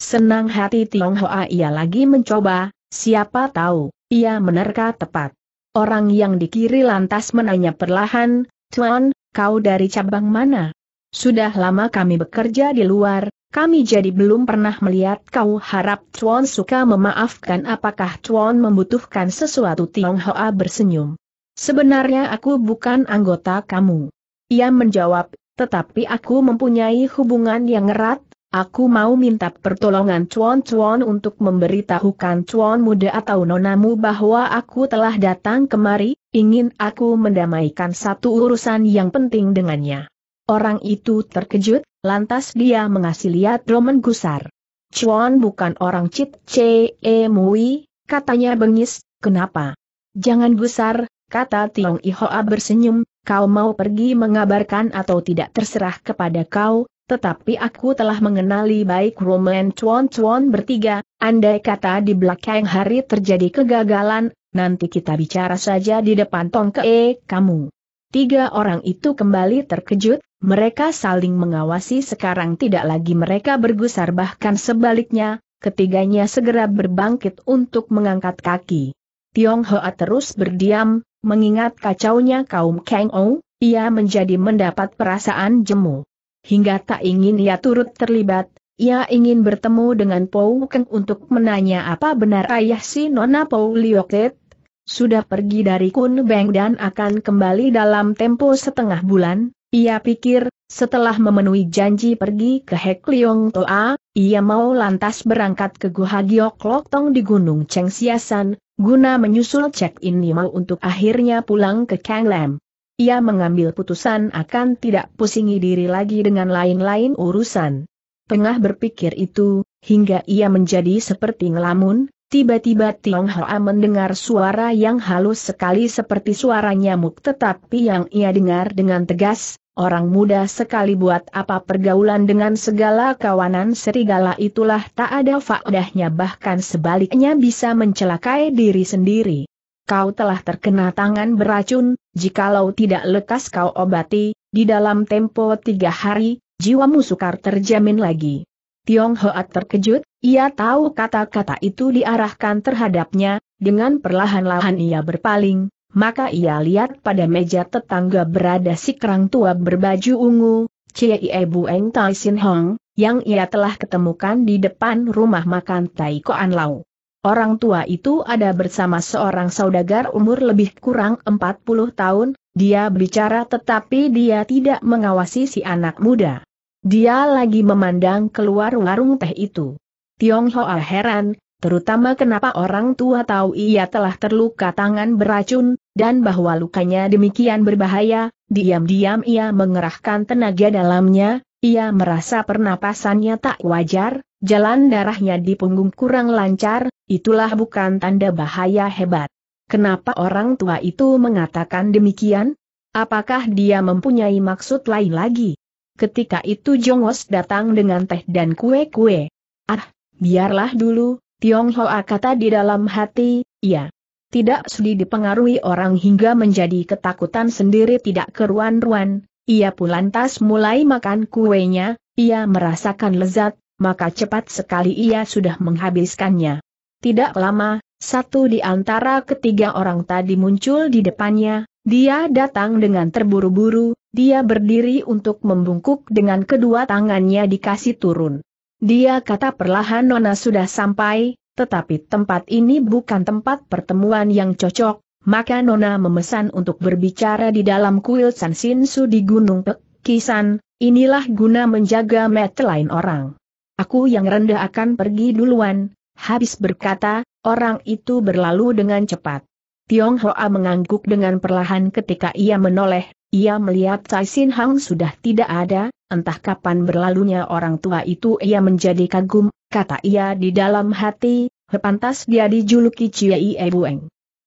[SPEAKER 1] Senang hati Tionghoa ia lagi mencoba, Siapa tahu, ia menerka tepat. Orang yang di kiri lantas menanya perlahan, Tuan, kau dari cabang mana? Sudah lama kami bekerja di luar, kami jadi belum pernah melihat kau harap Tuan suka memaafkan apakah Tuan membutuhkan sesuatu Tionghoa bersenyum. Sebenarnya aku bukan anggota kamu. Ia menjawab, tetapi aku mempunyai hubungan yang erat Aku mau minta pertolongan cuan-cuan untuk memberitahukan cuan muda atau nonamu bahwa aku telah datang kemari, ingin aku mendamaikan satu urusan yang penting dengannya. Orang itu terkejut, lantas dia mengasih lihat Roman Gusar. Cuan bukan orang cit ce mui, katanya bengis, kenapa? Jangan gusar, kata Tiong Ihoa bersenyum, kau mau pergi mengabarkan atau tidak terserah kepada kau, tetapi aku telah mengenali baik Roman Chuan Chuan bertiga, andai kata di belakang hari terjadi kegagalan, nanti kita bicara saja di depan Tong e kamu. Tiga orang itu kembali terkejut, mereka saling mengawasi sekarang tidak lagi mereka bergusar bahkan sebaliknya, ketiganya segera berbangkit untuk mengangkat kaki. Tiong Hoa terus berdiam, mengingat kacaunya kaum Kang Ou, ia menjadi mendapat perasaan jemu hingga tak ingin ia turut terlibat, ia ingin bertemu dengan Pou Keng untuk menanya apa benar ayah si Nona Pou Lioket. Sudah pergi dari Kun Beng dan akan kembali dalam tempo setengah bulan, ia pikir, setelah memenuhi janji pergi ke Hek Liong Toa, ia mau lantas berangkat ke Guha Giok Tong di Gunung Cheng Siasan, guna menyusul check-in Mau untuk akhirnya pulang ke Kang Lam. Ia mengambil putusan akan tidak pusingi diri lagi dengan lain-lain urusan. Tengah berpikir itu, hingga ia menjadi seperti ngelamun, tiba-tiba Tiong Hoa mendengar suara yang halus sekali seperti suara nyamuk tetapi yang ia dengar dengan tegas, Orang muda sekali buat apa pergaulan dengan segala kawanan serigala itulah tak ada faedahnya bahkan sebaliknya bisa mencelakai diri sendiri kau telah terkena tangan beracun, jikalau tidak lekas kau obati, di dalam tempo tiga hari, jiwamu sukar terjamin lagi. Tiong Hoa terkejut, ia tahu kata-kata itu diarahkan terhadapnya, dengan perlahan-lahan ia berpaling, maka ia lihat pada meja tetangga berada si kerang tua berbaju ungu, Cie Bu Eng Tai Sin Hong, yang ia telah ketemukan di depan rumah makan Tai Koan Lau. Orang tua itu ada bersama seorang saudagar umur lebih kurang 40 tahun, dia bicara tetapi dia tidak mengawasi si anak muda. Dia lagi memandang keluar warung teh itu. Tiong Hoa heran, terutama kenapa orang tua tahu ia telah terluka tangan beracun, dan bahwa lukanya demikian berbahaya, diam-diam ia mengerahkan tenaga dalamnya, ia merasa pernapasannya tak wajar, jalan darahnya di punggung kurang lancar, itulah bukan tanda bahaya hebat. Kenapa orang tua itu mengatakan demikian? Apakah dia mempunyai maksud lain lagi? Ketika itu Jongos datang dengan teh dan kue-kue. Ah, biarlah dulu, Tionghoa kata di dalam hati, ya. Tidak sudi dipengaruhi orang hingga menjadi ketakutan sendiri tidak keruan-ruan, ia pun lantas mulai makan kuenya, ia merasakan lezat, maka cepat sekali ia sudah menghabiskannya. Tidak lama, satu di antara ketiga orang tadi muncul di depannya, dia datang dengan terburu-buru, dia berdiri untuk membungkuk dengan kedua tangannya dikasih turun. Dia kata perlahan Nona sudah sampai, tetapi tempat ini bukan tempat pertemuan yang cocok, maka Nona memesan untuk berbicara di dalam kuil San Sinsu di Gunung Pekisan, inilah guna menjaga mata lain orang. Aku yang rendah akan pergi duluan, habis berkata, orang itu berlalu dengan cepat. Tiong Hoa mengangguk dengan perlahan ketika ia menoleh, ia melihat Cai Sin Hang sudah tidak ada, entah kapan berlalunya orang tua itu ia menjadi kagum, kata ia di dalam hati, pantas dia dijuluki Cia Ie Bueng.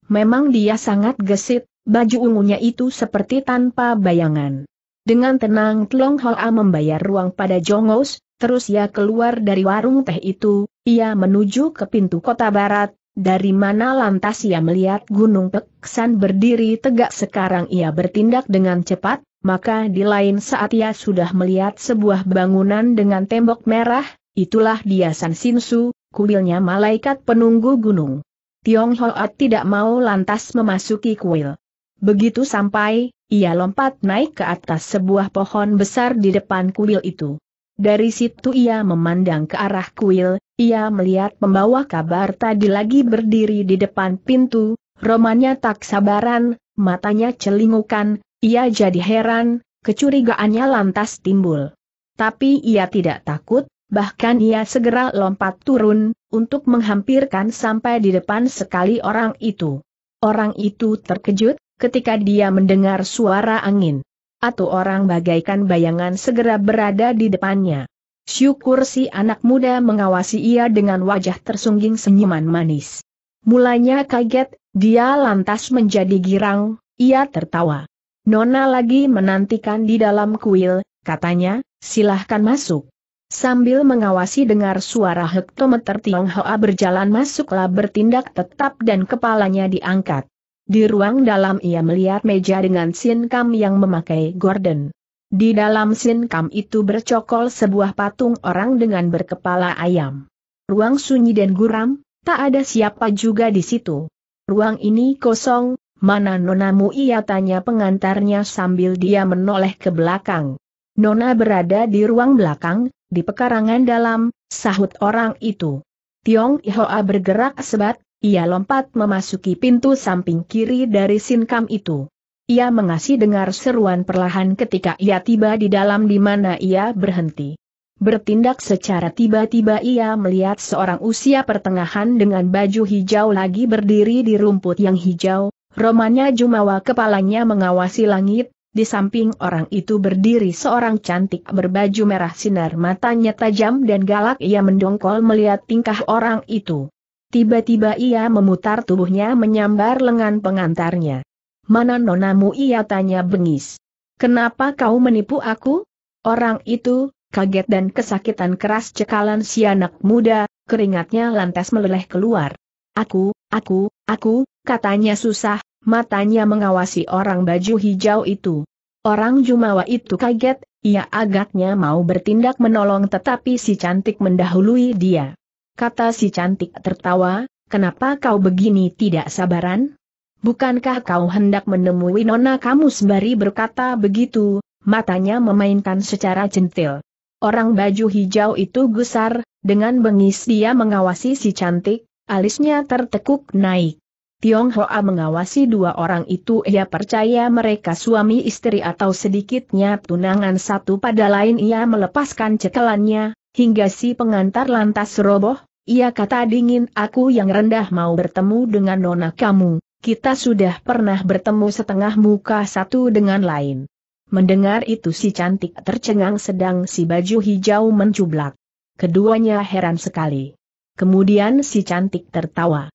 [SPEAKER 1] Memang dia sangat gesit, baju ungunya itu seperti tanpa bayangan. Dengan tenang Tlong Hoa membayar ruang pada Jongos, terus ia keluar dari warung teh itu, ia menuju ke pintu kota barat, dari mana lantas ia melihat Gunung Peksan berdiri tegak sekarang ia bertindak dengan cepat, maka di lain saat ia sudah melihat sebuah bangunan dengan tembok merah, itulah dia San Sinsu, kuilnya malaikat penunggu gunung. Tiong Hoat tidak mau lantas memasuki kuil. Begitu sampai, ia lompat naik ke atas sebuah pohon besar di depan kuil itu. Dari situ ia memandang ke arah kuil, ia melihat pembawa kabar tadi lagi berdiri di depan pintu, romannya tak sabaran, matanya celingukan, ia jadi heran, kecurigaannya lantas timbul. Tapi ia tidak takut, bahkan ia segera lompat turun, untuk menghampirkan sampai di depan sekali orang itu. Orang itu terkejut, ketika dia mendengar suara angin. Atau orang bagaikan bayangan segera berada di depannya. Syukur si anak muda mengawasi ia dengan wajah tersungging senyuman manis. Mulanya kaget, dia lantas menjadi girang, ia tertawa. Nona lagi menantikan di dalam kuil, katanya, silahkan masuk. Sambil mengawasi dengar suara hektometer Tionghoa berjalan masuklah bertindak tetap dan kepalanya diangkat. Di ruang dalam ia melihat meja dengan sin sinkam yang memakai gorden. Di dalam sin sinkam itu bercokol sebuah patung orang dengan berkepala ayam. Ruang sunyi dan guram, tak ada siapa juga di situ. Ruang ini kosong, mana nonamu ia tanya pengantarnya sambil dia menoleh ke belakang. Nona berada di ruang belakang, di pekarangan dalam, sahut orang itu. Tiong Ihoa bergerak sebat, ia lompat memasuki pintu samping kiri dari sinkam itu. Ia mengasih dengar seruan perlahan ketika ia tiba di dalam di mana ia berhenti. Bertindak secara tiba-tiba ia melihat seorang usia pertengahan dengan baju hijau lagi berdiri di rumput yang hijau, romanya Jumawa kepalanya mengawasi langit, di samping orang itu berdiri seorang cantik berbaju merah sinar matanya tajam dan galak ia mendongkol melihat tingkah orang itu. Tiba-tiba ia memutar tubuhnya menyambar lengan pengantarnya. Mana nonamu ia tanya bengis. Kenapa kau menipu aku? Orang itu, kaget dan kesakitan keras cekalan si anak muda, keringatnya lantas meleleh keluar. Aku, aku, aku, katanya susah, matanya mengawasi orang baju hijau itu. Orang Jumawa itu kaget, ia agaknya mau bertindak menolong tetapi si cantik mendahului dia. Kata si cantik tertawa, kenapa kau begini tidak sabaran? Bukankah kau hendak menemui nona kamu sembari berkata begitu, matanya memainkan secara centil. Orang baju hijau itu gusar, dengan bengis dia mengawasi si cantik, alisnya tertekuk naik. Tiong Hoa mengawasi dua orang itu ia percaya mereka suami istri atau sedikitnya tunangan satu pada lain ia melepaskan cekelannya, hingga si pengantar lantas roboh, ia kata dingin aku yang rendah mau bertemu dengan nona kamu, kita sudah pernah bertemu setengah muka satu dengan lain. Mendengar itu si cantik tercengang sedang si baju hijau mencublak. Keduanya heran sekali. Kemudian si cantik tertawa.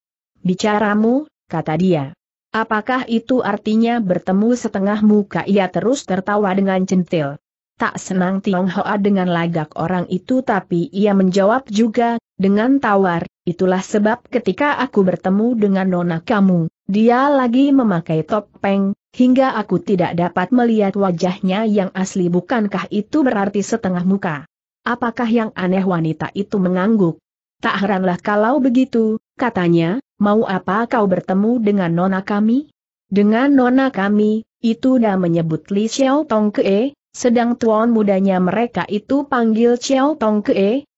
[SPEAKER 1] Bicaramu, kata dia. Apakah itu artinya bertemu setengah muka ia terus tertawa dengan centil? Tak senang Tiong Hoa dengan lagak orang itu tapi ia menjawab juga, dengan tawar, itulah sebab ketika aku bertemu dengan nona kamu, dia lagi memakai topeng, hingga aku tidak dapat melihat wajahnya yang asli bukankah itu berarti setengah muka? Apakah yang aneh wanita itu mengangguk? Tak heranlah kalau begitu, katanya, mau apa kau bertemu dengan nona kami? Dengan nona kami, itu dah menyebut Li Xiao Tong sedang tuan mudanya mereka itu panggil Xiao Tong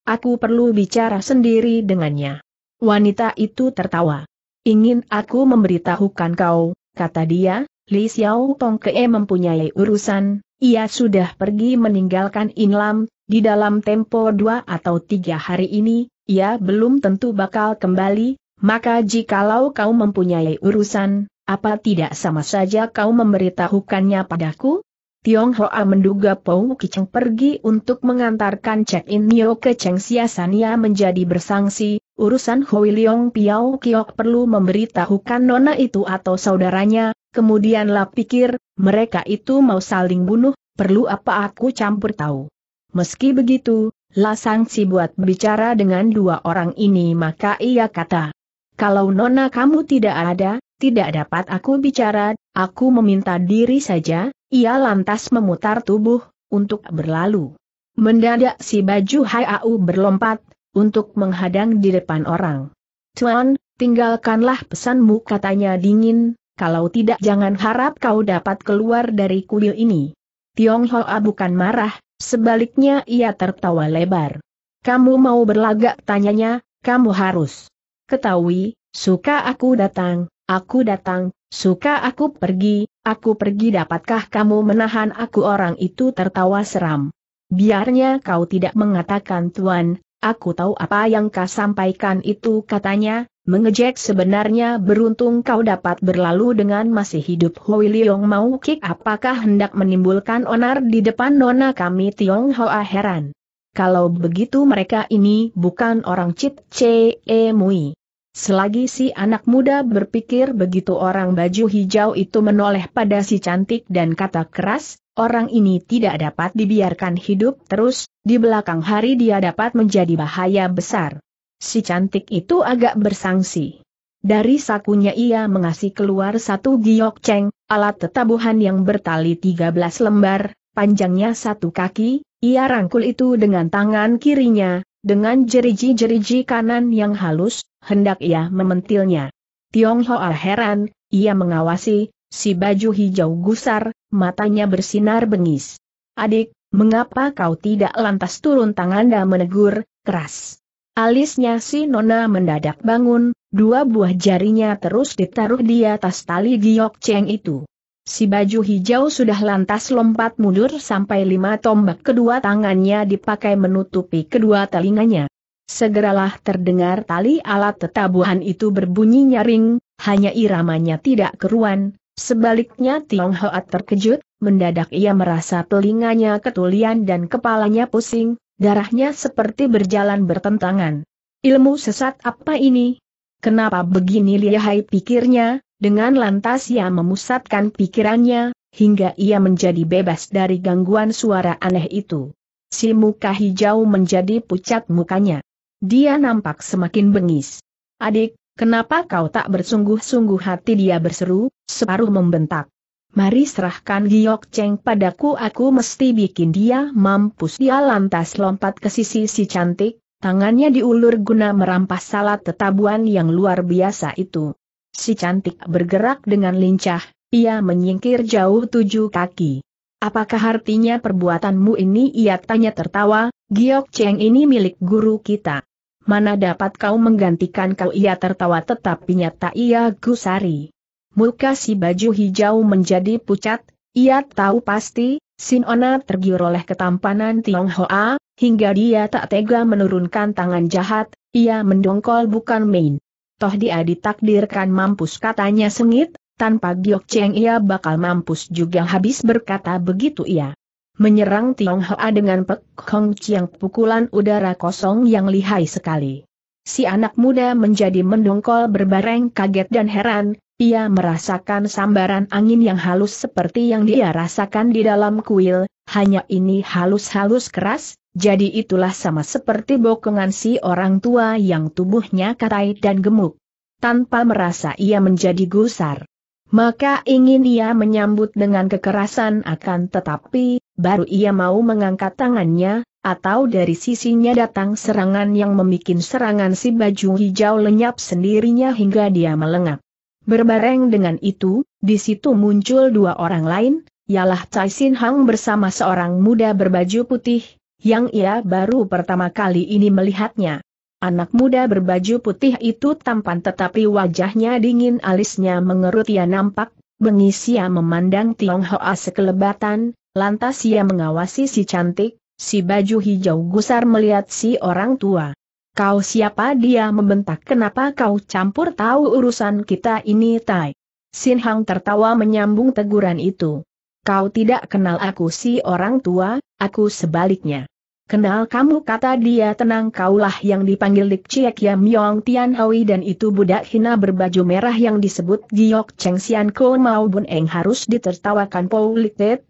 [SPEAKER 1] aku perlu bicara sendiri dengannya. Wanita itu tertawa. Ingin aku memberitahukan kau, kata dia, Li Xiao Tong mempunyai urusan, ia sudah pergi meninggalkan Inlam, di dalam tempo dua atau tiga hari ini, ia belum tentu bakal kembali, maka jikalau kau mempunyai urusan, apa tidak sama saja kau memberitahukannya padaku? Tiong Hoa menduga Pou Kicheng pergi untuk mengantarkan Cek In Nio ke Cheng Siasania menjadi bersangsi, urusan Hoi Leong Piao Kiok perlu memberitahukan nona itu atau saudaranya, kemudianlah pikir, mereka itu mau saling bunuh, perlu apa aku campur tahu. Meski begitu, La Sangsi buat bicara dengan dua orang ini maka ia kata, kalau nona kamu tidak ada, tidak dapat aku bicara, aku meminta diri saja, ia lantas memutar tubuh, untuk berlalu. Mendadak si baju Hai Au berlompat, untuk menghadang di depan orang. Tuan, tinggalkanlah pesanmu katanya dingin, kalau tidak jangan harap kau dapat keluar dari kuil ini. Tionghoa bukan marah, sebaliknya ia tertawa lebar. Kamu mau berlagak tanyanya, kamu harus. Ketahui, suka aku datang, aku datang, suka aku pergi, aku pergi dapatkah kamu menahan aku orang itu tertawa seram. Biarnya kau tidak mengatakan tuan, aku tahu apa yang kau sampaikan itu katanya, mengejek sebenarnya beruntung kau dapat berlalu dengan masih hidup Hui Liong mau kik apakah hendak menimbulkan onar di depan nona kami Tiong Hoa heran. Kalau begitu mereka ini bukan orang Cit Ce Mui. Selagi si anak muda berpikir begitu orang baju hijau itu menoleh pada si cantik dan kata keras, orang ini tidak dapat dibiarkan hidup terus, di belakang hari dia dapat menjadi bahaya besar. Si cantik itu agak bersangsi. Dari sakunya ia mengasih keluar satu giok ceng, alat tetabuhan yang bertali 13 lembar, panjangnya satu kaki, ia rangkul itu dengan tangan kirinya, dengan jeriji-jeriji kanan yang halus, hendak ia mementilnya. Tiong Hoa heran, ia mengawasi, si baju hijau gusar, matanya bersinar bengis. Adik, mengapa kau tidak lantas turun tangan dan menegur, keras. Alisnya si Nona mendadak bangun, dua buah jarinya terus ditaruh di atas tali giok ceng itu. Si baju hijau sudah lantas lompat mundur sampai lima tombak kedua tangannya dipakai menutupi kedua telinganya. Segeralah terdengar tali alat tetabuhan itu berbunyi nyaring, hanya iramanya tidak keruan, sebaliknya Tiong Hoa terkejut, mendadak ia merasa telinganya ketulian dan kepalanya pusing, darahnya seperti berjalan bertentangan. Ilmu sesat apa ini? Kenapa begini lihai pikirnya, dengan lantas ia memusatkan pikirannya, hingga ia menjadi bebas dari gangguan suara aneh itu. Si muka hijau menjadi pucat mukanya. Dia nampak semakin bengis. Adik, kenapa kau tak bersungguh-sungguh hati dia berseru, separuh membentak. Mari serahkan Giok Cheng padaku aku mesti bikin dia mampus dia lantas lompat ke sisi si cantik, tangannya diulur guna merampas salat tetabuan yang luar biasa itu. Si cantik bergerak dengan lincah, ia menyingkir jauh tujuh kaki. Apakah artinya perbuatanmu ini ia tanya tertawa, Giok Cheng ini milik guru kita. Mana dapat kau menggantikan kau ia tertawa tetapi nyata ia gusari. Muka si baju hijau menjadi pucat, ia tahu pasti, Sinona tergiur oleh ketampanan Hoa, hingga dia tak tega menurunkan tangan jahat, ia mendongkol bukan main toh dia ditakdirkan mampus katanya sengit, tanpa Giok Cheng ia bakal mampus juga habis berkata begitu ia. Menyerang Tionghoa dengan Pek Hong Chiang pukulan udara kosong yang lihai sekali. Si anak muda menjadi mendongkol berbareng kaget dan heran, ia merasakan sambaran angin yang halus seperti yang dia rasakan di dalam kuil, hanya ini halus-halus keras, jadi itulah sama seperti bokongan si orang tua yang tubuhnya katai dan gemuk. Tanpa merasa ia menjadi gusar. Maka ingin ia menyambut dengan kekerasan akan tetapi, baru ia mau mengangkat tangannya, atau dari sisinya datang serangan yang memikin serangan si baju hijau lenyap sendirinya hingga dia melengak. Berbareng dengan itu, di situ muncul dua orang lain, ialah Cai Sin Hang bersama seorang muda berbaju putih, yang ia baru pertama kali ini melihatnya. Anak muda berbaju putih itu tampan tetapi wajahnya dingin alisnya mengerut ia nampak, bengis ia memandang Hoa sekelebatan, lantas ia mengawasi si cantik, si baju hijau gusar melihat si orang tua. Kau siapa dia membentak kenapa kau campur tahu urusan kita ini Tai? Sin Hang tertawa menyambung teguran itu. Kau tidak kenal aku si orang tua, aku sebaliknya. Kenal kamu kata dia tenang kaulah yang dipanggil Lik Chiek Yam Yong Tian Hui dan itu budak hina berbaju merah yang disebut Giok Cheng Sian Ko maupun Eng harus ditertawakan Paul Lik Tet,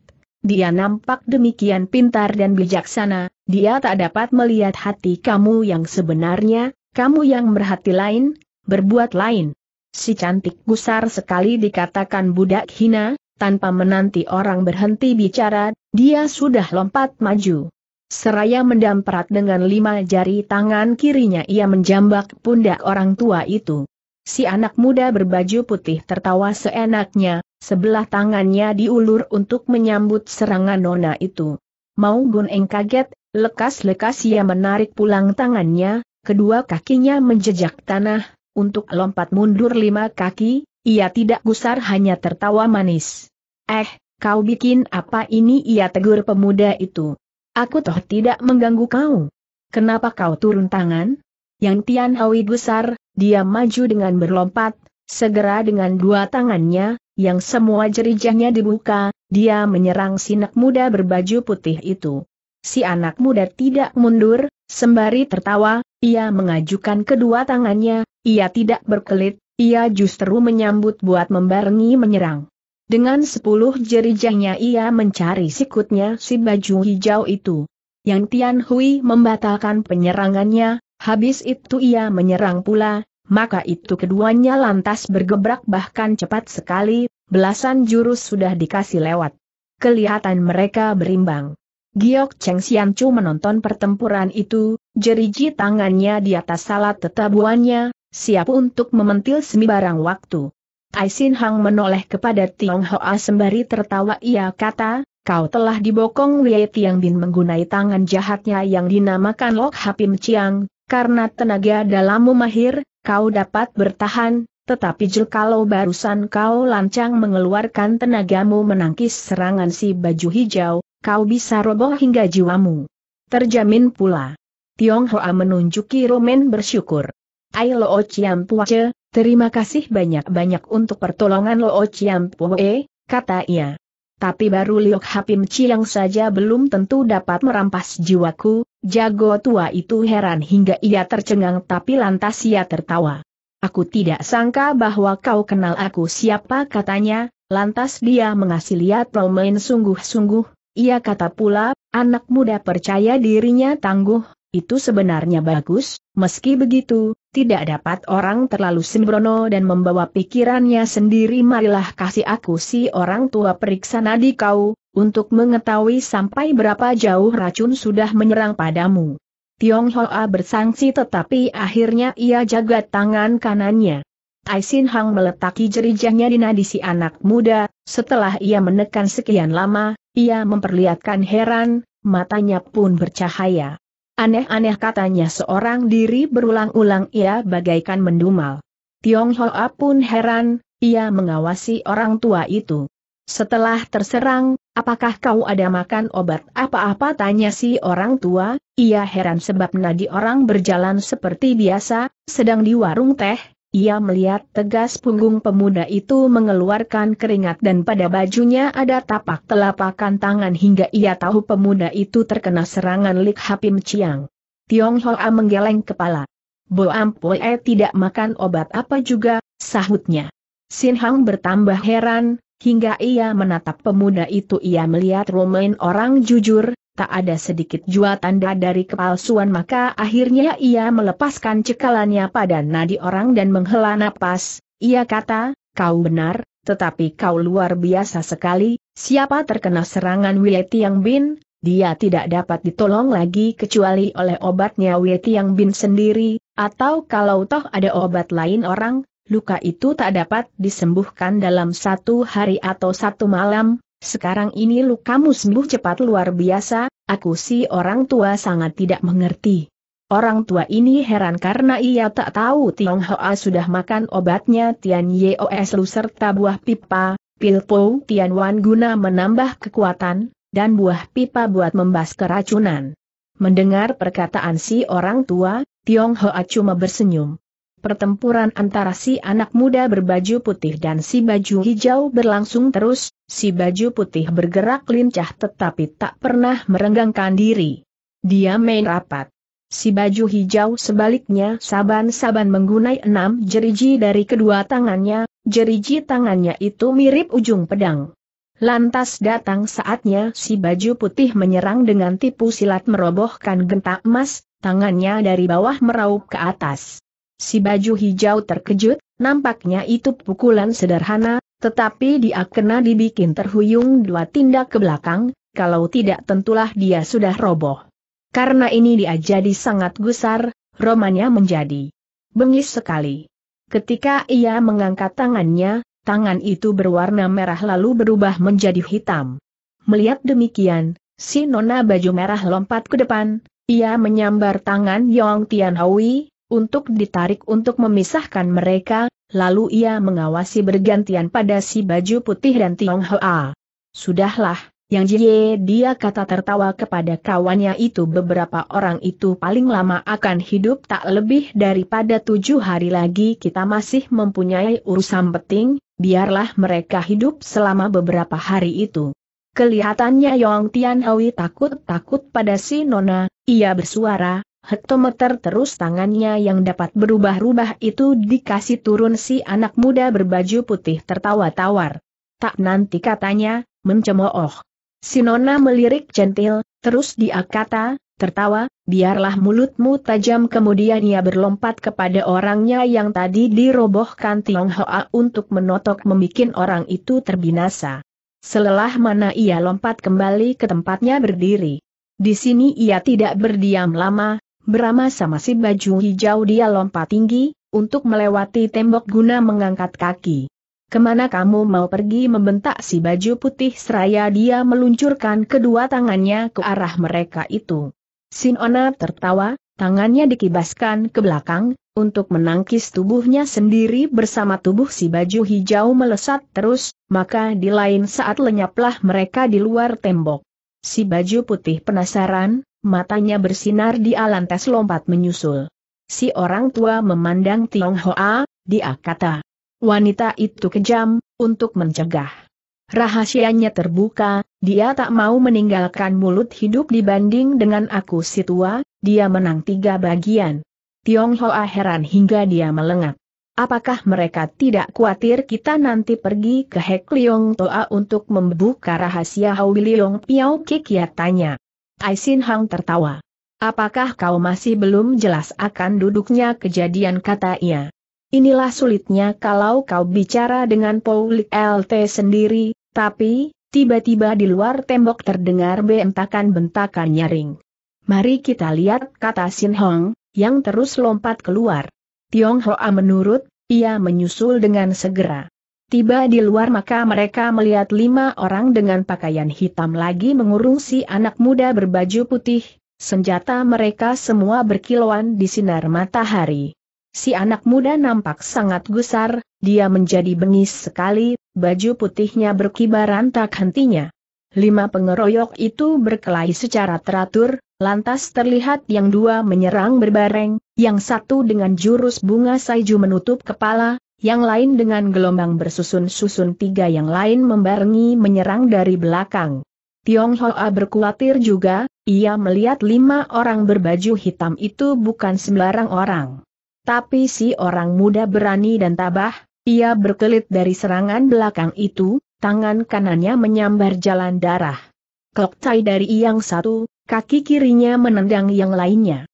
[SPEAKER 1] dia nampak demikian pintar dan bijaksana, dia tak dapat melihat hati kamu yang sebenarnya, kamu yang berhati lain, berbuat lain. Si cantik gusar sekali dikatakan budak hina, tanpa menanti orang berhenti bicara, dia sudah lompat maju. Seraya mendamprat dengan lima jari tangan kirinya ia menjambak pundak orang tua itu. Si anak muda berbaju putih tertawa seenaknya, sebelah tangannya diulur untuk menyambut serangan nona itu. Mau Gun Eng kaget, lekas-lekas ia menarik pulang tangannya, kedua kakinya menjejak tanah, untuk lompat mundur lima kaki, ia tidak gusar hanya tertawa manis. Eh, kau bikin apa ini ia tegur pemuda itu. Aku toh tidak mengganggu kau. Kenapa kau turun tangan? Yang Tian Hui besar, dia maju dengan berlompat, segera dengan dua tangannya, yang semua jerijahnya dibuka, dia menyerang si anak muda berbaju putih itu. Si anak muda tidak mundur, sembari tertawa, ia mengajukan kedua tangannya, ia tidak berkelit, ia justru menyambut buat membarengi menyerang. Dengan sepuluh jerijahnya ia mencari sikutnya si baju hijau itu. Yang Tian Hui membatalkan penyerangannya, Habis itu ia menyerang pula, maka itu keduanya lantas bergebrak bahkan cepat sekali, belasan jurus sudah dikasih lewat. Kelihatan mereka berimbang. Giok Cheng Xianchu menonton pertempuran itu, jeriji tangannya di atas salat tetabuannya, siap untuk mementil sembarang barang waktu. Aisin Hang menoleh kepada Tiong Hoa sembari tertawa ia kata, kau telah dibokong Wei Tiang Bin menggunai tangan jahatnya yang dinamakan Lok Hapim Chiang, karena tenaga dalammu mahir, kau dapat bertahan, tetapi jikalau barusan kau lancang mengeluarkan tenagamu menangkis serangan si baju hijau, kau bisa roboh hingga jiwamu. Terjamin pula. Hoa menunjuki Romen bersyukur. Ai Lo Chiam Puace, terima kasih banyak-banyak untuk pertolongan Lo Chiam Pue, kata ia. Tapi baru Liok Hapim Chiang saja belum tentu dapat merampas jiwaku, Jago tua itu heran hingga ia tercengang tapi lantas ia tertawa. Aku tidak sangka bahwa kau kenal aku siapa katanya, lantas dia mengasih lihat Romain sungguh-sungguh, ia kata pula, anak muda percaya dirinya tangguh, itu sebenarnya bagus, meski begitu, tidak dapat orang terlalu sembrono dan membawa pikirannya sendiri marilah kasih aku si orang tua periksa nadi kau, untuk mengetahui sampai berapa jauh racun sudah menyerang padamu. Tiong Hoa bersangsi tetapi akhirnya ia jaga tangan kanannya. Aisin Hang meletaki jerijahnya di nadi si anak muda, setelah ia menekan sekian lama, ia memperlihatkan heran, matanya pun bercahaya. Aneh-aneh katanya seorang diri berulang-ulang ia bagaikan mendumal. Tiong Hoa pun heran, ia mengawasi orang tua itu. Setelah terserang, apakah kau ada makan obat apa-apa tanya si orang tua, ia heran sebab nadi orang berjalan seperti biasa, sedang di warung teh, ia melihat tegas punggung pemuda itu mengeluarkan keringat dan pada bajunya ada tapak telapakan tangan hingga ia tahu pemuda itu terkena serangan Lik Hapim Chiang. Tiong Hoa menggeleng kepala. Bo Ampoe tidak makan obat apa juga, sahutnya. Sin Hang bertambah heran, Hingga ia menatap pemuda itu ia melihat Romain orang jujur, tak ada sedikit jua tanda dari kepalsuan maka akhirnya ia melepaskan cekalannya pada nadi orang dan menghela napas, ia kata, kau benar, tetapi kau luar biasa sekali, siapa terkena serangan Yang Bin, dia tidak dapat ditolong lagi kecuali oleh obatnya Yang Bin sendiri, atau kalau toh ada obat lain orang, luka itu tak dapat disembuhkan dalam satu hari atau satu malam, sekarang ini lukamu sembuh cepat luar biasa, aku si orang tua sangat tidak mengerti. Orang tua ini heran karena ia tak tahu Tiong Hoa sudah makan obatnya Tian Yeos Lu serta buah pipa, pil Po Tian Wan guna menambah kekuatan, dan buah pipa buat membas keracunan. Mendengar perkataan si orang tua, Tiong Hoa cuma bersenyum. Pertempuran antara si anak muda berbaju putih dan si baju hijau berlangsung terus, si baju putih bergerak lincah tetapi tak pernah merenggangkan diri. Dia main rapat. Si baju hijau sebaliknya saban-saban menggunai enam jeriji dari kedua tangannya, jeriji tangannya itu mirip ujung pedang. Lantas datang saatnya si baju putih menyerang dengan tipu silat merobohkan gentak emas, tangannya dari bawah meraup ke atas. Si baju hijau terkejut, nampaknya itu pukulan sederhana, tetapi dia kena dibikin terhuyung dua tindak ke belakang, kalau tidak tentulah dia sudah roboh. Karena ini dia jadi sangat gusar, romanya menjadi bengis sekali. Ketika ia mengangkat tangannya, tangan itu berwarna merah lalu berubah menjadi hitam. Melihat demikian, si nona baju merah lompat ke depan, ia menyambar tangan Yong Tian Hui, untuk ditarik untuk memisahkan mereka, lalu ia mengawasi bergantian pada si baju putih dan Tiong Hoa. Sudahlah, yang jie dia kata tertawa kepada kawannya itu beberapa orang itu paling lama akan hidup tak lebih daripada tujuh hari lagi kita masih mempunyai urusan penting, biarlah mereka hidup selama beberapa hari itu. Kelihatannya Yong Tian Hui takut-takut pada si Nona, ia bersuara, hektometer terus tangannya yang dapat berubah-rubah itu dikasih turun si anak muda berbaju putih tertawa-tawar. Tak nanti katanya, mencemooh. Sinona melirik centil, terus dia kata, tertawa, biarlah mulutmu tajam kemudian ia berlompat kepada orangnya yang tadi dirobohkan Tionghoa untuk menotok membuat orang itu terbinasa. Selelah mana ia lompat kembali ke tempatnya berdiri. Di sini ia tidak berdiam lama, Berama sama si baju hijau dia lompat tinggi, untuk melewati tembok guna mengangkat kaki. Kemana kamu mau pergi membentak si baju putih seraya dia meluncurkan kedua tangannya ke arah mereka itu. Sinona tertawa, tangannya dikibaskan ke belakang, untuk menangkis tubuhnya sendiri bersama tubuh si baju hijau melesat terus, maka di lain saat lenyaplah mereka di luar tembok. Si baju putih penasaran, matanya bersinar di lantas lompat menyusul. Si orang tua memandang Tiong Hoa, dia kata. Wanita itu kejam, untuk mencegah. Rahasianya terbuka, dia tak mau meninggalkan mulut hidup dibanding dengan aku si tua, dia menang tiga bagian. Tiong Hoa heran hingga dia melengak. Apakah mereka tidak khawatir kita nanti pergi ke Hek Liong Toa untuk membuka rahasia Hau Liong Piao Kikia tanya. Aisin Hang tertawa. Apakah kau masih belum jelas akan duduknya kejadian kata ia? Inilah sulitnya kalau kau bicara dengan Paul LT sendiri, tapi, tiba-tiba di luar tembok terdengar bentakan-bentakan nyaring. Mari kita lihat kata Sin Hong, yang terus lompat keluar. Tiong Hoa menurut, ia menyusul dengan segera. Tiba di luar maka mereka melihat lima orang dengan pakaian hitam lagi mengurung si anak muda berbaju putih, senjata mereka semua berkilauan di sinar matahari. Si anak muda nampak sangat gusar, dia menjadi bengis sekali, baju putihnya berkibaran tak hentinya. Lima pengeroyok itu berkelahi secara teratur, lantas terlihat yang dua menyerang berbareng, yang satu dengan jurus bunga saiju menutup kepala, yang lain dengan gelombang bersusun-susun tiga yang lain membarengi menyerang dari belakang. Tiong Hoa berkuatir juga, ia melihat lima orang berbaju hitam itu bukan sembarang orang. Tapi si orang muda berani dan tabah, ia berkelit dari serangan belakang itu, tangan kanannya menyambar jalan darah. Klok tai dari yang satu, kaki kirinya menendang yang lainnya.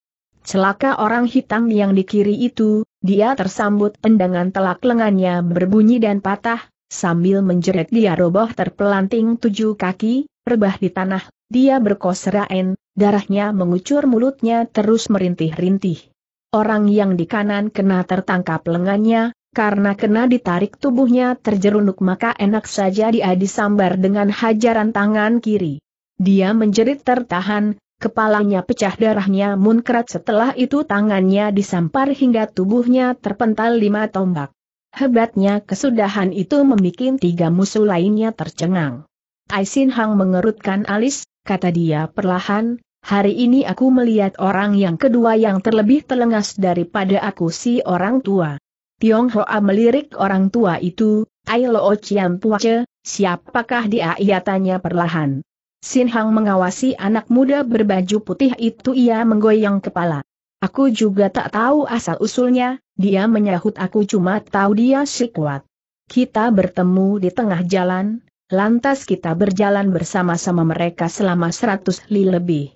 [SPEAKER 1] Celaka orang hitam yang di kiri itu, dia tersambut tendangan telak lengannya berbunyi dan patah, sambil menjerit dia roboh terpelanting tujuh kaki, rebah di tanah, dia berkoseraen, darahnya mengucur mulutnya terus merintih-rintih. Orang yang di kanan kena tertangkap lengannya, karena kena ditarik tubuhnya terjerunuk maka enak saja dia disambar dengan hajaran tangan kiri. Dia menjerit tertahan, Kepalanya pecah darahnya munkrat setelah itu tangannya disampar hingga tubuhnya terpental lima tombak. Hebatnya kesudahan itu membuat tiga musuh lainnya tercengang. Aisin Hang mengerutkan alis, kata dia perlahan, hari ini aku melihat orang yang kedua yang terlebih telengas daripada aku si orang tua. Tiong Hoa melirik orang tua itu, Ai Lo Chiam Puace, siapakah dia ia tanya perlahan. Sin Hang mengawasi anak muda berbaju putih itu ia menggoyang kepala. Aku juga tak tahu asal-usulnya, dia menyahut aku cuma tahu dia si kuat. Kita bertemu di tengah jalan, lantas kita berjalan bersama-sama mereka selama seratus li lebih.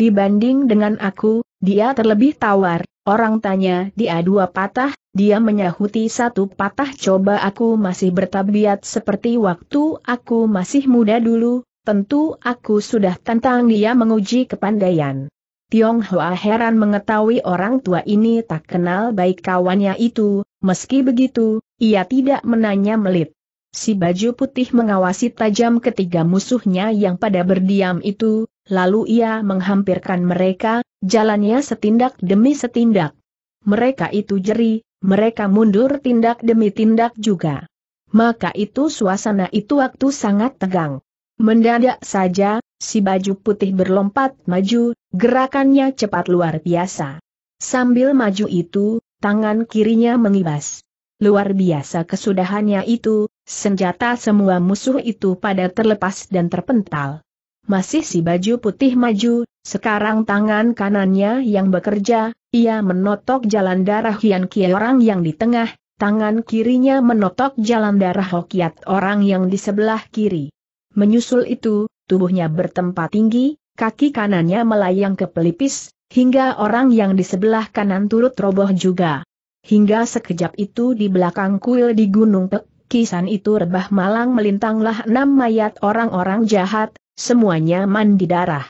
[SPEAKER 1] Dibanding dengan aku, dia terlebih tawar, orang tanya dia dua patah, dia menyahuti satu patah coba aku masih bertabiat seperti waktu aku masih muda dulu, Tentu aku sudah tentang dia menguji kepandaian. Tiong Hoa heran mengetahui orang tua ini tak kenal baik kawannya itu, meski begitu, ia tidak menanya melit. Si baju putih mengawasi tajam ketiga musuhnya yang pada berdiam itu, lalu ia menghampirkan mereka, jalannya setindak demi setindak. Mereka itu jeri, mereka mundur tindak demi tindak juga. Maka itu suasana itu waktu sangat tegang. Mendadak saja, si baju putih berlompat maju, gerakannya cepat luar biasa. Sambil maju itu, tangan kirinya mengibas. Luar biasa kesudahannya itu, senjata semua musuh itu pada terlepas dan terpental. Masih si baju putih maju, sekarang tangan kanannya yang bekerja, ia menotok jalan darah Hian Kie orang yang di tengah, tangan kirinya menotok jalan darah Hokiat orang yang di sebelah kiri. Menyusul itu, tubuhnya bertempat tinggi, kaki kanannya melayang ke pelipis, hingga orang yang di sebelah kanan turut roboh juga. Hingga sekejap itu di belakang kuil di Gunung Pek, kisan itu rebah malang melintanglah enam mayat orang-orang jahat, semuanya mandi darah.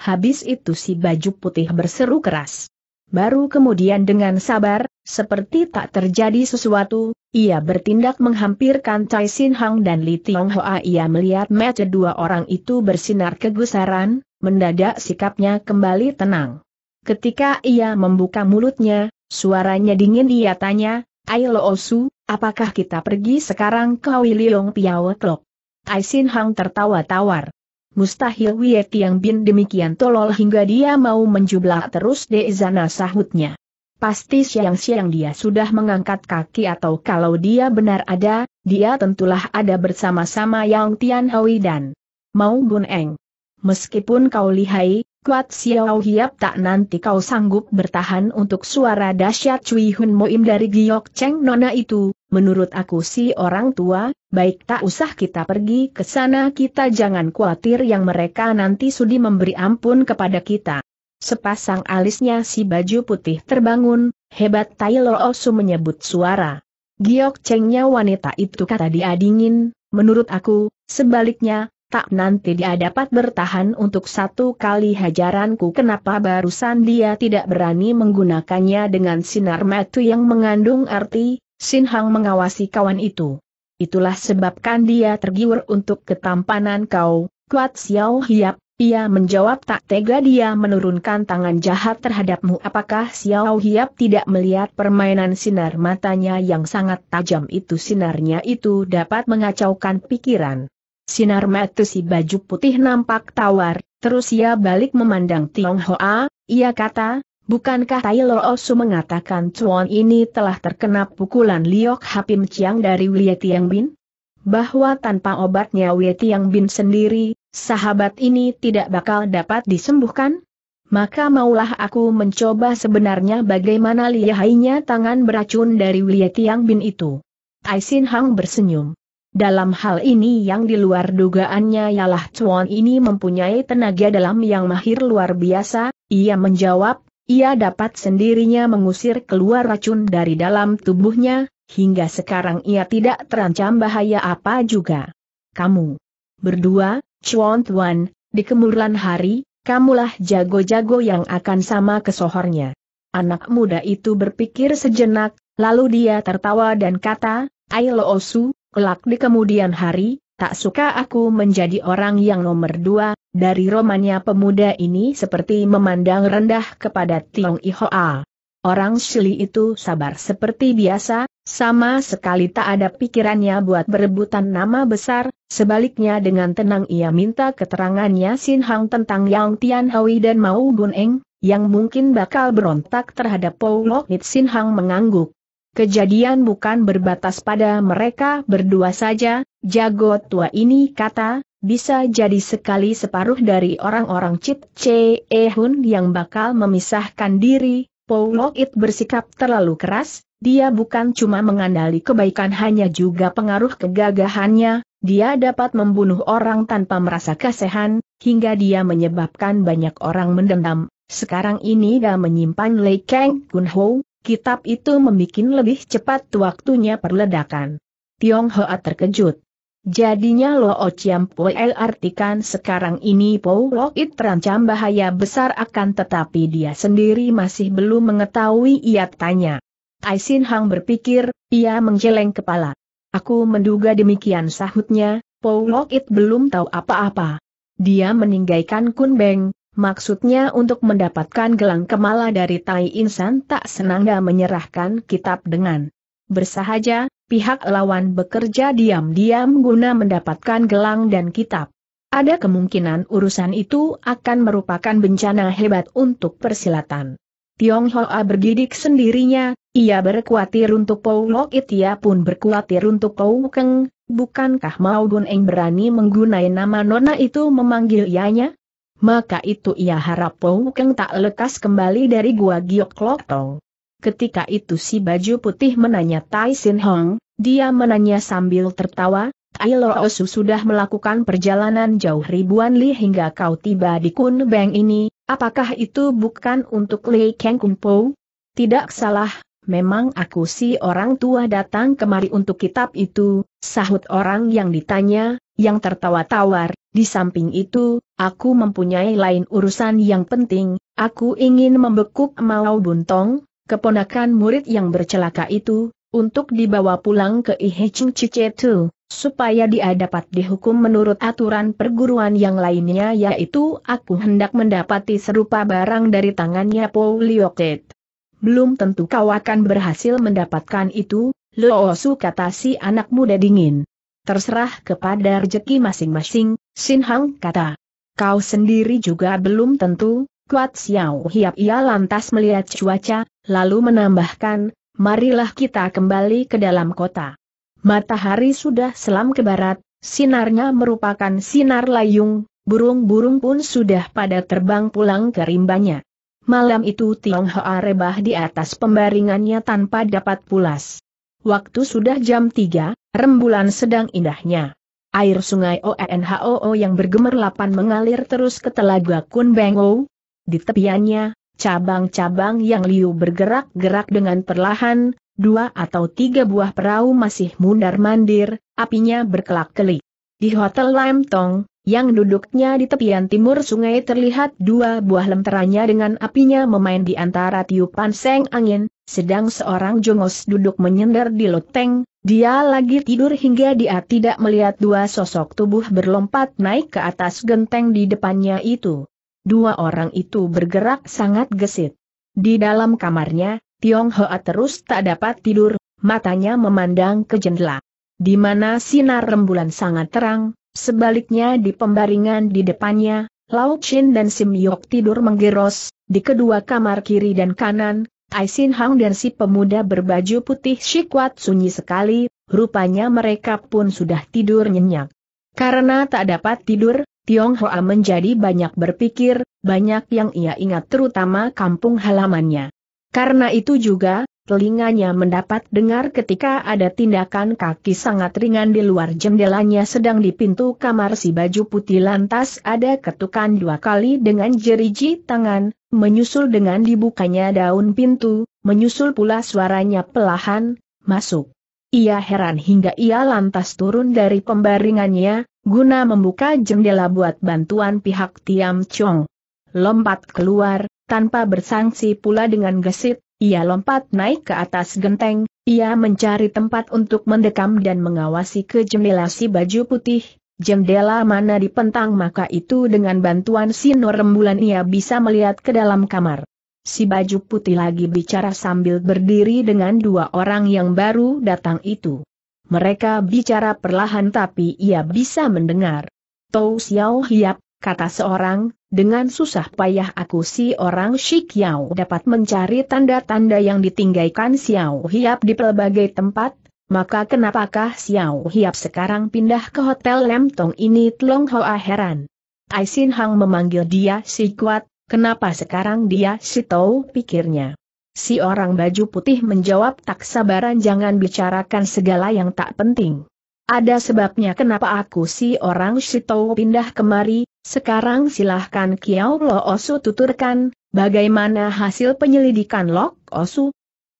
[SPEAKER 1] Habis itu si baju putih berseru keras. Baru kemudian dengan sabar, seperti tak terjadi sesuatu, ia bertindak menghampirkan Cai Sin Hang dan Li Tiong Hoa. Ia melihat mata dua orang itu bersinar kegusaran, mendadak sikapnya kembali tenang. Ketika ia membuka mulutnya, suaranya dingin ia tanya, Ai Lo Osu, apakah kita pergi sekarang ke Wiliong Piao Klok? Cai Sin Hang tertawa tawar. Mustahil Wei Tiang Bin demikian tolol hingga dia mau menjublah terus Deizana sahutnya. Pasti siang-siang dia sudah mengangkat kaki atau kalau dia benar ada, dia tentulah ada bersama-sama Yang Tian Hui dan Mau Bun Eng. Meskipun kau lihai, kuat Xiao Hiap tak nanti kau sanggup bertahan untuk suara dahsyat Cui Hun Moim dari Giok Cheng Nona itu, Menurut aku si orang tua, baik tak usah kita pergi ke sana kita jangan khawatir yang mereka nanti sudi memberi ampun kepada kita. Sepasang alisnya si baju putih terbangun, hebat Taylor Osu menyebut suara. Giok cengnya wanita itu kata dia dingin, menurut aku, sebaliknya, tak nanti dia dapat bertahan untuk satu kali hajaranku kenapa barusan dia tidak berani menggunakannya dengan sinar matu yang mengandung arti, Sin Hang mengawasi kawan itu. Itulah sebabkan dia tergiur untuk ketampanan kau, Kuat Xiao Hiap, ia menjawab tak tega dia menurunkan tangan jahat terhadapmu. Apakah Xiao Hiap tidak melihat permainan sinar matanya yang sangat tajam itu sinarnya itu dapat mengacaukan pikiran. Sinar mata si baju putih nampak tawar, terus ia balik memandang Tiong Hoa, ia kata, Bukankah Tai Lo Osu mengatakan Chuan ini telah terkena pukulan Liok Hapim Chiang dari Wei Tiang Bin? Bahwa tanpa obatnya Wei Tiang Bin sendiri, sahabat ini tidak bakal dapat disembuhkan? Maka maulah aku mencoba sebenarnya bagaimana lihainya tangan beracun dari Wei Tiang Bin itu. Tai Hang bersenyum. Dalam hal ini yang di luar dugaannya ialah Chuan ini mempunyai tenaga dalam yang mahir luar biasa, ia menjawab ia dapat sendirinya mengusir keluar racun dari dalam tubuhnya, hingga sekarang ia tidak terancam bahaya apa juga. Kamu berdua, Chuan Tuan, di kemulan hari, kamulah jago-jago yang akan sama kesohornya. Anak muda itu berpikir sejenak, lalu dia tertawa dan kata, Ailo Osu, kelak di kemudian hari, tak suka aku menjadi orang yang nomor dua, dari romanya pemuda ini seperti memandang rendah kepada Tiong Ihoa. Orang Shili itu sabar seperti biasa, sama sekali tak ada pikirannya buat berebutan nama besar, sebaliknya dengan tenang ia minta keterangannya Sin Hang tentang Yang Tian Hui dan Mao Bun Eng, yang mungkin bakal berontak terhadap Paul Nit Sin Hang mengangguk. Kejadian bukan berbatas pada mereka berdua saja, jago tua ini kata, bisa jadi sekali separuh dari orang-orang Cip Chee Hun yang bakal memisahkan diri, Paul It bersikap terlalu keras, dia bukan cuma mengandali kebaikan hanya juga pengaruh kegagahannya, dia dapat membunuh orang tanpa merasa kasihan, hingga dia menyebabkan banyak orang mendendam. Sekarang ini dia menyimpan Lei Kang Kun Ho, kitab itu membuat lebih cepat waktunya perledakan. Tiong Hoa terkejut. Jadinya Lo Ociam Poel artikan sekarang ini Lo It terancam bahaya besar akan tetapi dia sendiri masih belum mengetahui ia tanya. Tai Sin Hang berpikir, ia menjeleng kepala. Aku menduga demikian sahutnya, Lo It belum tahu apa-apa. Dia meninggalkan Kun Beng, maksudnya untuk mendapatkan gelang kemala dari Tai Insan tak senang menyerahkan kitab dengan bersahaja, pihak lawan bekerja diam-diam guna mendapatkan gelang dan kitab. Ada kemungkinan urusan itu akan merupakan bencana hebat untuk persilatan. Hoa berdidik sendirinya, ia berkuatir untuk Pou Ia pun berkuatir untuk Pou Keng, bukankah Mao Dun Eng berani menggunai nama Nona itu memanggil ianya? Maka itu ia harap Pou Keng tak lekas kembali dari gua Giok Lok Tong. Ketika itu si baju putih menanya Tai Sin Hong, dia menanya sambil tertawa, Tai Lo Osu sudah melakukan perjalanan jauh ribuan li hingga kau tiba di Kun Beng ini, apakah itu bukan untuk Li Kang Kung Po? Tidak salah, memang aku si orang tua datang kemari untuk kitab itu, sahut orang yang ditanya, yang tertawa tawar, di samping itu, aku mempunyai lain urusan yang penting, aku ingin membekuk Mao Buntong, keponakan murid yang bercelaka itu, untuk dibawa pulang ke Iheching Cicetu, supaya dia dapat dihukum menurut aturan perguruan yang lainnya yaitu aku hendak mendapati serupa barang dari tangannya Paul Liotet. Belum tentu kau akan berhasil mendapatkan itu, Loosu kata si anak muda dingin. Terserah kepada rejeki masing-masing, Sin Hang kata. Kau sendiri juga belum tentu, Kuat Xiao Hiap ia lantas melihat cuaca, lalu menambahkan, marilah kita kembali ke dalam kota. Matahari sudah selam ke barat, sinarnya merupakan sinar layung, burung-burung pun sudah pada terbang pulang ke rimbanya. Malam itu Tiong Hoa rebah di atas pembaringannya tanpa dapat pulas. Waktu sudah jam 3, rembulan sedang indahnya. Air sungai ONHOO yang bergemerlapan mengalir terus ke telaga Kun Bengou. Di tepiannya, Cabang-cabang yang liu bergerak-gerak dengan perlahan, dua atau tiga buah perahu masih mundar-mandir, apinya berkelak-kelik. Di Hotel Lam Tong, yang duduknya di tepian timur sungai terlihat dua buah lemteranya dengan apinya memain di antara tiupan seng angin, sedang seorang jongos duduk menyender di loteng, dia lagi tidur hingga dia tidak melihat dua sosok tubuh berlompat naik ke atas genteng di depannya itu. Dua orang itu bergerak sangat gesit. Di dalam kamarnya, Tiong Hoa terus tak dapat tidur, matanya memandang ke jendela. Di mana sinar rembulan sangat terang, sebaliknya di pembaringan di depannya, Lau Chin dan Sim Yok tidur menggeros, di kedua kamar kiri dan kanan, Tai Sin Hang dan si pemuda berbaju putih shikwat sunyi sekali, rupanya mereka pun sudah tidur nyenyak. Karena tak dapat tidur, Tionghoa menjadi banyak berpikir, banyak yang ia ingat terutama kampung halamannya. Karena itu juga, telinganya mendapat dengar ketika ada tindakan kaki sangat ringan di luar jendelanya sedang di pintu kamar si baju putih lantas ada ketukan dua kali dengan jeriji tangan, menyusul dengan dibukanya daun pintu, menyusul pula suaranya pelahan, masuk. Ia heran hingga ia lantas turun dari pembaringannya, guna membuka jendela buat bantuan pihak Tiam Chong. Lompat keluar, tanpa bersangsi pula dengan gesit, ia lompat naik ke atas genteng, ia mencari tempat untuk mendekam dan mengawasi ke jendela si baju putih, jendela mana dipentang maka itu dengan bantuan sinar rembulan ia bisa melihat ke dalam kamar. Si baju putih lagi bicara sambil berdiri dengan dua orang yang baru datang itu. Mereka bicara perlahan tapi ia bisa mendengar. Tou Xiao Hiap, kata seorang, dengan susah payah aku si orang Yao dapat mencari tanda-tanda yang ditinggalkan Xiao Hiap di pelbagai tempat, maka kenapakah Xiao Hiap sekarang pindah ke Hotel Lemtong ini Tlong Hoa heran. Aisin Hang memanggil dia si kuat, kenapa sekarang dia si Tou pikirnya. Si orang baju putih menjawab tak sabaran jangan bicarakan segala yang tak penting. Ada sebabnya kenapa aku si orang Shitou pindah kemari, sekarang silahkan Kiao Lo Osu tuturkan, bagaimana hasil penyelidikan Lok Osu?